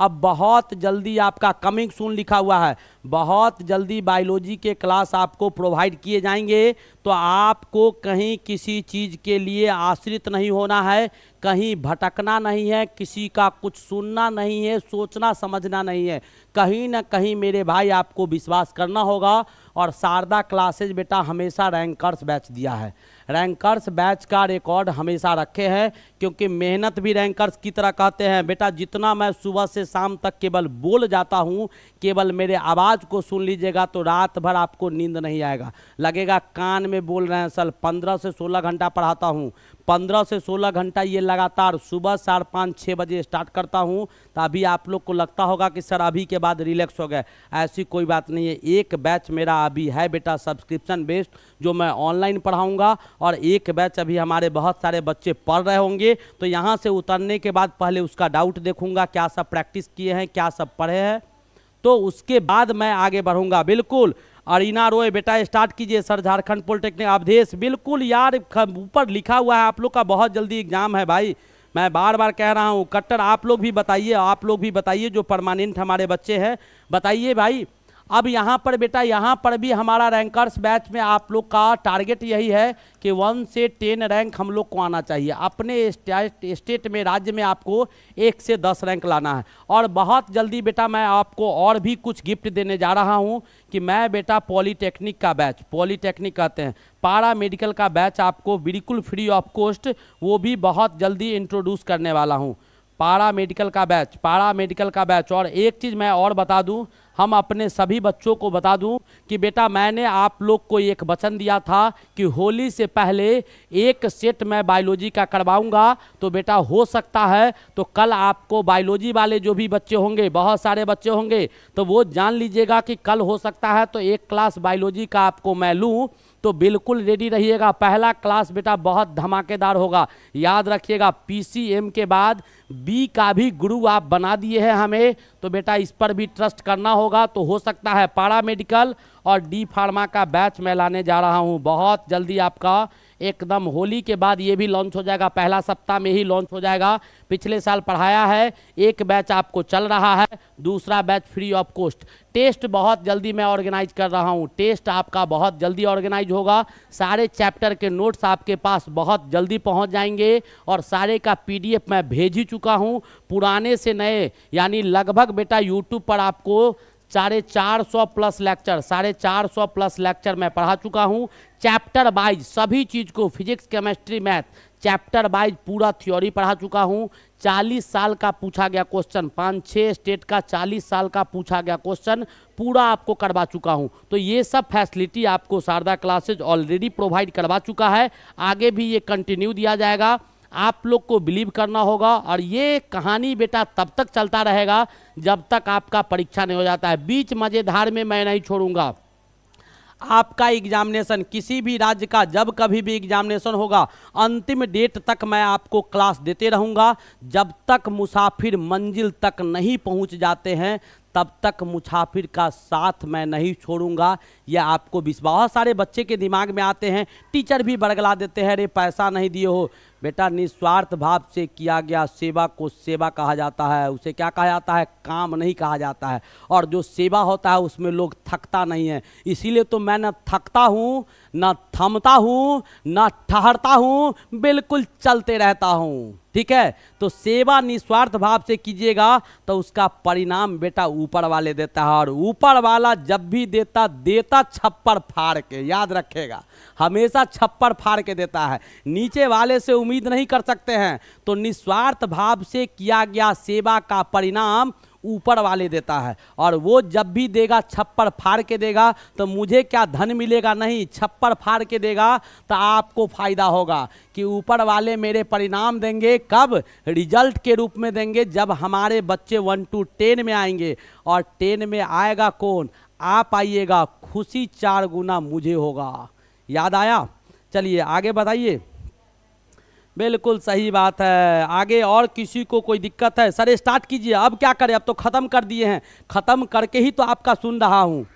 अब बहुत जल्दी आपका कमिंग सून लिखा हुआ है बहुत जल्दी बायोलॉजी के क्लास आपको प्रोवाइड किए जाएंगे तो आपको कहीं किसी चीज़ के लिए आश्रित नहीं होना है कहीं भटकना नहीं है किसी का कुछ सुनना नहीं है सोचना समझना नहीं है कहीं ना कहीं मेरे भाई आपको विश्वास करना होगा और शारदा क्लासेज बेटा हमेशा रैंकर्स बैच दिया है रैंकर्स बैच का रिकॉर्ड हमेशा रखे हैं क्योंकि मेहनत भी रैंकर्स की तरह कहते हैं बेटा जितना मैं सुबह से शाम तक केवल बोल जाता हूँ केवल मेरे आवाज़ को सुन लीजिएगा तो रात भर आपको नींद नहीं आएगा लगेगा कान में बोल रहे हैं सर पंद्रह से सोलह घंटा पढ़ाता हूँ पंद्रह से सोलह घंटा ये लगातार सुबह साढ़े पाँच छः बजे स्टार्ट करता हूँ तो अभी आप लोग को लगता होगा कि सर अभी के बाद रिलैक्स हो गए ऐसी कोई बात नहीं है एक बैच मेरा अभी है बेटा सब्सक्रिप्शन बेस्ड जो मैं ऑनलाइन पढ़ाऊँगा और एक बैच अभी हमारे बहुत सारे बच्चे पढ़ रहे होंगे लिए तो यहाँ से उतरने के बाद पहले उसका डाउट देखूंगा क्या सब प्रैक्टिस किए हैं क्या सब पढ़े हैं तो उसके बाद मैं आगे बढ़ूंगा बिल्कुल अरिना रोय बेटा स्टार्ट कीजिए सर झारखंड पॉलिटेक्निक अवधेश बिल्कुल यार ऊपर लिखा हुआ है आप लोग का बहुत जल्दी एग्जाम है भाई मैं बार बार कह रहा हूँ कट्टर आप लोग भी बताइए आप लोग भी बताइए जो परमानेंट हमारे बच्चे हैं बताइए भाई अब यहाँ पर बेटा यहाँ पर भी हमारा रैंकर्स बैच में आप लोग का टारगेट यही है कि वन से टेन रैंक हम लोग को आना चाहिए अपने स्टेट में राज्य में आपको एक से दस रैंक लाना है और बहुत जल्दी बेटा मैं आपको और भी कुछ गिफ्ट देने जा रहा हूँ कि मैं बेटा पॉलीटेक्निक का बैच पॉलीटेक्निक कहते हैं पारा मेडिकल का बैच आपको बिल्कुल फ्री ऑफ कॉस्ट वो भी बहुत जल्दी इंट्रोड्यूस करने वाला हूँ पारा मेडिकल का बैच पारा मेडिकल का बैच और एक चीज़ मैं और बता दूं हम अपने सभी बच्चों को बता दूं कि बेटा मैंने आप लोग को एक वचन दिया था कि होली से पहले एक सेट मैं बायोलॉजी का करवाऊंगा तो बेटा हो सकता है तो कल आपको बायोलॉजी वाले जो भी बच्चे होंगे बहुत सारे बच्चे होंगे तो वो जान लीजिएगा कि कल हो सकता है तो एक क्लास बायोलॉजी का आपको मैं लूँ तो बिल्कुल रेडी रहिएगा पहला क्लास बेटा बहुत धमाकेदार होगा याद रखिएगा पी के बाद बी का भी गुरु आप बना दिए हैं हमें तो बेटा इस पर भी ट्रस्ट करना होगा तो हो सकता है पारा मेडिकल और डी फार्मा का बैच मैं लाने जा रहा हूँ बहुत जल्दी आपका एकदम होली के बाद ये भी लॉन्च हो जाएगा पहला सप्ताह में ही लॉन्च हो जाएगा पिछले साल पढ़ाया है एक बैच आपको चल रहा है दूसरा batch free of cost test बहुत जल्दी मैं ऑर्गेनाइज कर रहा हूँ टेस्ट आपका बहुत जल्दी ऑर्गेनाइज होगा सारे चैप्टर के नोट्स आपके पास बहुत जल्दी पहुँच जाएंगे और सारे का पी मैं भेज ही चुका हूँ पुराने से नए यानी लगभग बेटा यूट्यूब पर आपको साढ़े चार सौ प्लस लेक्चर साढ़े चार सौ प्लस लेक्चर मैं पढ़ा चुका हूँ चैप्टर वाइज सभी चीज़ को physics chemistry math chapter wise पूरा थ्योरी पढ़ा चुका हूँ चालीस साल का पूछा गया क्वेश्चन पाँच छः स्टेट का चालीस साल का पूछा गया क्वेश्चन पूरा आपको करवा चुका हूँ तो ये सब फैसिलिटी आपको शारदा क्लासेज ऑलरेडी प्रोवाइड करवा चुका है आगे भी ये कंटिन्यू दिया जाएगा आप लोग को बिलीव करना होगा और ये कहानी बेटा तब तक चलता रहेगा जब तक आपका परीक्षा नहीं हो जाता है बीच मज़ेदार में मैं नहीं छोड़ूंगा आपका एग्जामिनेशन किसी भी राज्य का जब कभी भी एग्जामिनेशन होगा अंतिम डेट तक मैं आपको क्लास देते रहूंगा जब तक मुसाफिर मंजिल तक नहीं पहुंच जाते हैं तब तक मुसाफिर का साथ मैं नहीं छोड़ूंगा यह आपको विश्वास बहुत सारे बच्चे के दिमाग में आते हैं टीचर भी बड़गला देते हैं अरे पैसा नहीं दिए हो बेटा निस्वार्थ भाव से किया गया सेवा को सेवा कहा जाता है उसे क्या कहा जाता है काम नहीं कहा जाता है और जो सेवा होता है उसमें लोग थकता नहीं है इसीलिए तो मैं न थकता हूँ न थमता हूँ न ठहरता हूँ बिल्कुल चलते रहता हूँ ठीक है तो सेवा निस्वार्थ भाव से कीजिएगा तो उसका परिणाम बेटा ऊपर वाले देता है और ऊपर वाला जब भी देता देता छप्पर फाड़ के याद रखेगा हमेशा छप्पर फाड़ के देता है नीचे वाले से उम्मीद नहीं कर सकते हैं तो निस्वार्थ भाव से किया गया सेवा का परिणाम ऊपर वाले देता है और वो जब भी देगा छप्पर फाड़ के देगा तो मुझे क्या धन मिलेगा नहीं छप्पर फाड़ के देगा तो आपको फायदा होगा कि ऊपर वाले मेरे परिणाम देंगे कब रिजल्ट के रूप में देंगे जब हमारे बच्चे वन टू टेन में आएंगे और टेन में आएगा कौन आप आइएगा खुशी चार गुना मुझे होगा याद आया चलिए आगे बताइए बिल्कुल सही बात है आगे और किसी को कोई दिक्कत है सर स्टार्ट कीजिए अब क्या करें अब तो ख़त्म कर दिए हैं ख़त्म करके ही तो आपका सुन रहा हूँ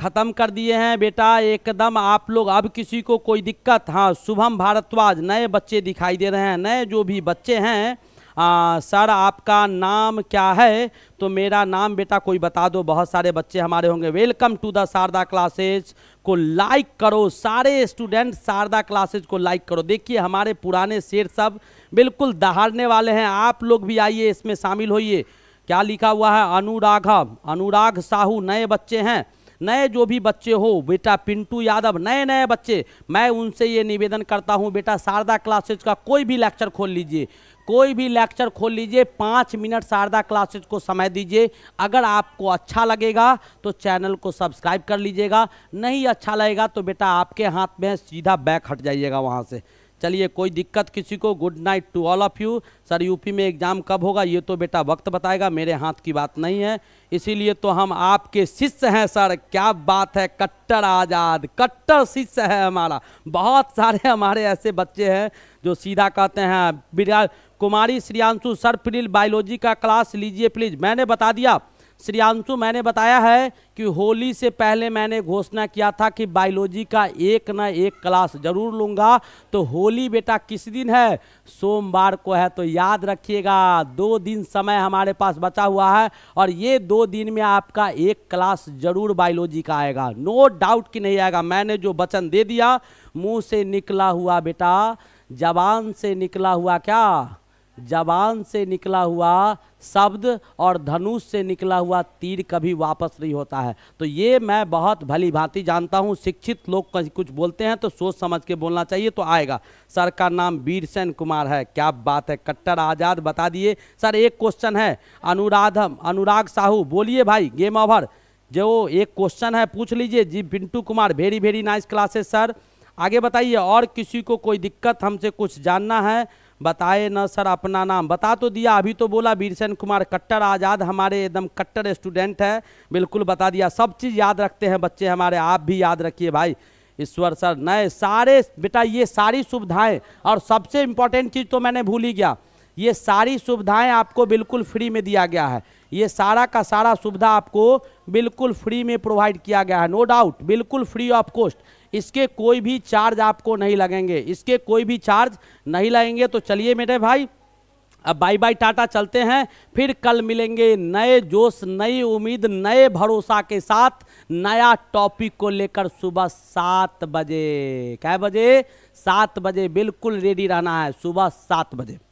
ख़त्म कर दिए हैं बेटा एकदम आप लोग अब किसी को कोई दिक्कत हाँ शुभम भारद्वाज नए बच्चे दिखाई दे रहे हैं नए जो भी बच्चे हैं आ, सर आपका नाम क्या है तो मेरा नाम बेटा कोई बता दो बहुत सारे बच्चे हमारे होंगे welcome to the Sharda classes को लाइक करो सारे स्टूडेंट शारदा क्लासेज को लाइक करो देखिए हमारे पुराने शेर सब बिल्कुल दहाड़ने वाले हैं आप लोग भी आइए इसमें शामिल होइए क्या लिखा हुआ है अनुराघव अनुराग साहू नए बच्चे हैं नए जो भी बच्चे हो बेटा पिंटू यादव नए नए बच्चे मैं उनसे ये निवेदन करता हूँ बेटा शारदा क्लासेज का कोई भी लेक्चर खोल लीजिए कोई भी लेक्चर खोल लीजिए पाँच मिनट शारदा क्लासेज को समय दीजिए अगर आपको अच्छा लगेगा तो चैनल को सब्सक्राइब कर लीजिएगा नहीं अच्छा लगेगा तो बेटा आपके हाथ में सीधा बैक हट जाइएगा वहाँ से चलिए कोई दिक्कत किसी को good night to all of you sir UP में एग्ज़ाम कब होगा ये तो बेटा वक्त बताएगा मेरे हाथ की बात नहीं है इसीलिए तो हम आपके शिष्य हैं सर क्या बात है कट्टर आज़ाद कट्टर शिष्य है हमारा बहुत सारे हमारे ऐसे बच्चे हैं जो सीधा कहते हैं कुमारी श्रियांशु सर फिलील बायोलॉजी का क्लास लीजिए प्लीज़ मैंने बता दिया श्रीयांशु मैंने बताया है कि होली से पहले मैंने घोषणा किया था कि बायोलॉजी का एक ना एक क्लास जरूर लूँगा तो होली बेटा किस दिन है सोमवार को है तो याद रखिएगा दो दिन समय हमारे पास बचा हुआ है और ये दो दिन में आपका एक क्लास जरूर बायोलॉजी का आएगा नो डाउट कि नहीं आएगा मैंने जो वचन दे दिया मुँह से निकला हुआ बेटा जबान से निकला हुआ क्या जबान से निकला हुआ शब्द और धनुष से निकला हुआ तीर कभी वापस नहीं होता है तो ये मैं बहुत भली भांति जानता हूँ शिक्षित लोग कुछ बोलते हैं तो सोच समझ के बोलना चाहिए तो आएगा सर का नाम वीरसेन कुमार है क्या बात है कट्टर आज़ाद बता दिए सर एक क्वेश्चन है अनुराधम अनुराग साहू बोलिए भाई गेम ओवर जो एक क्वेश्चन है पूछ लीजिए ji Pintu Kumar very very nice classes sir आगे बताइए और किसी को कोई दिक्कत हमसे कुछ जानना है बताए ना सर अपना नाम बता तो दिया अभी तो बोला बीरसेन कुमार कट्टर आज़ाद हमारे एकदम कट्टर स्टूडेंट है बिल्कुल बता दिया सब चीज़ याद रखते हैं बच्चे हमारे आप भी याद रखिए भाई ईश्वर सर नए सारे बेटा ये सारी सुविधाएं और सबसे इम्पोर्टेंट चीज़ तो मैंने भूल ही गया ये सारी सुविधाएं आपको बिल्कुल फ्री में दिया गया है ये सारा का सारा सुविधा आपको बिल्कुल फ्री में प्रोवाइड किया गया है नो डाउट बिल्कुल फ्री ऑफ कॉस्ट इसके कोई भी चार्ज आपको नहीं लगेंगे इसके कोई भी चार्ज नहीं लगेंगे तो चलिए मेरे भाई अब बाय बाय टाटा चलते हैं फिर कल मिलेंगे नए जोश नई उम्मीद नए भरोसा के साथ नया टॉपिक को लेकर सुबह सात बजे क्या बजे सात बजे बिल्कुल रेडी रहना है सुबह सात बजे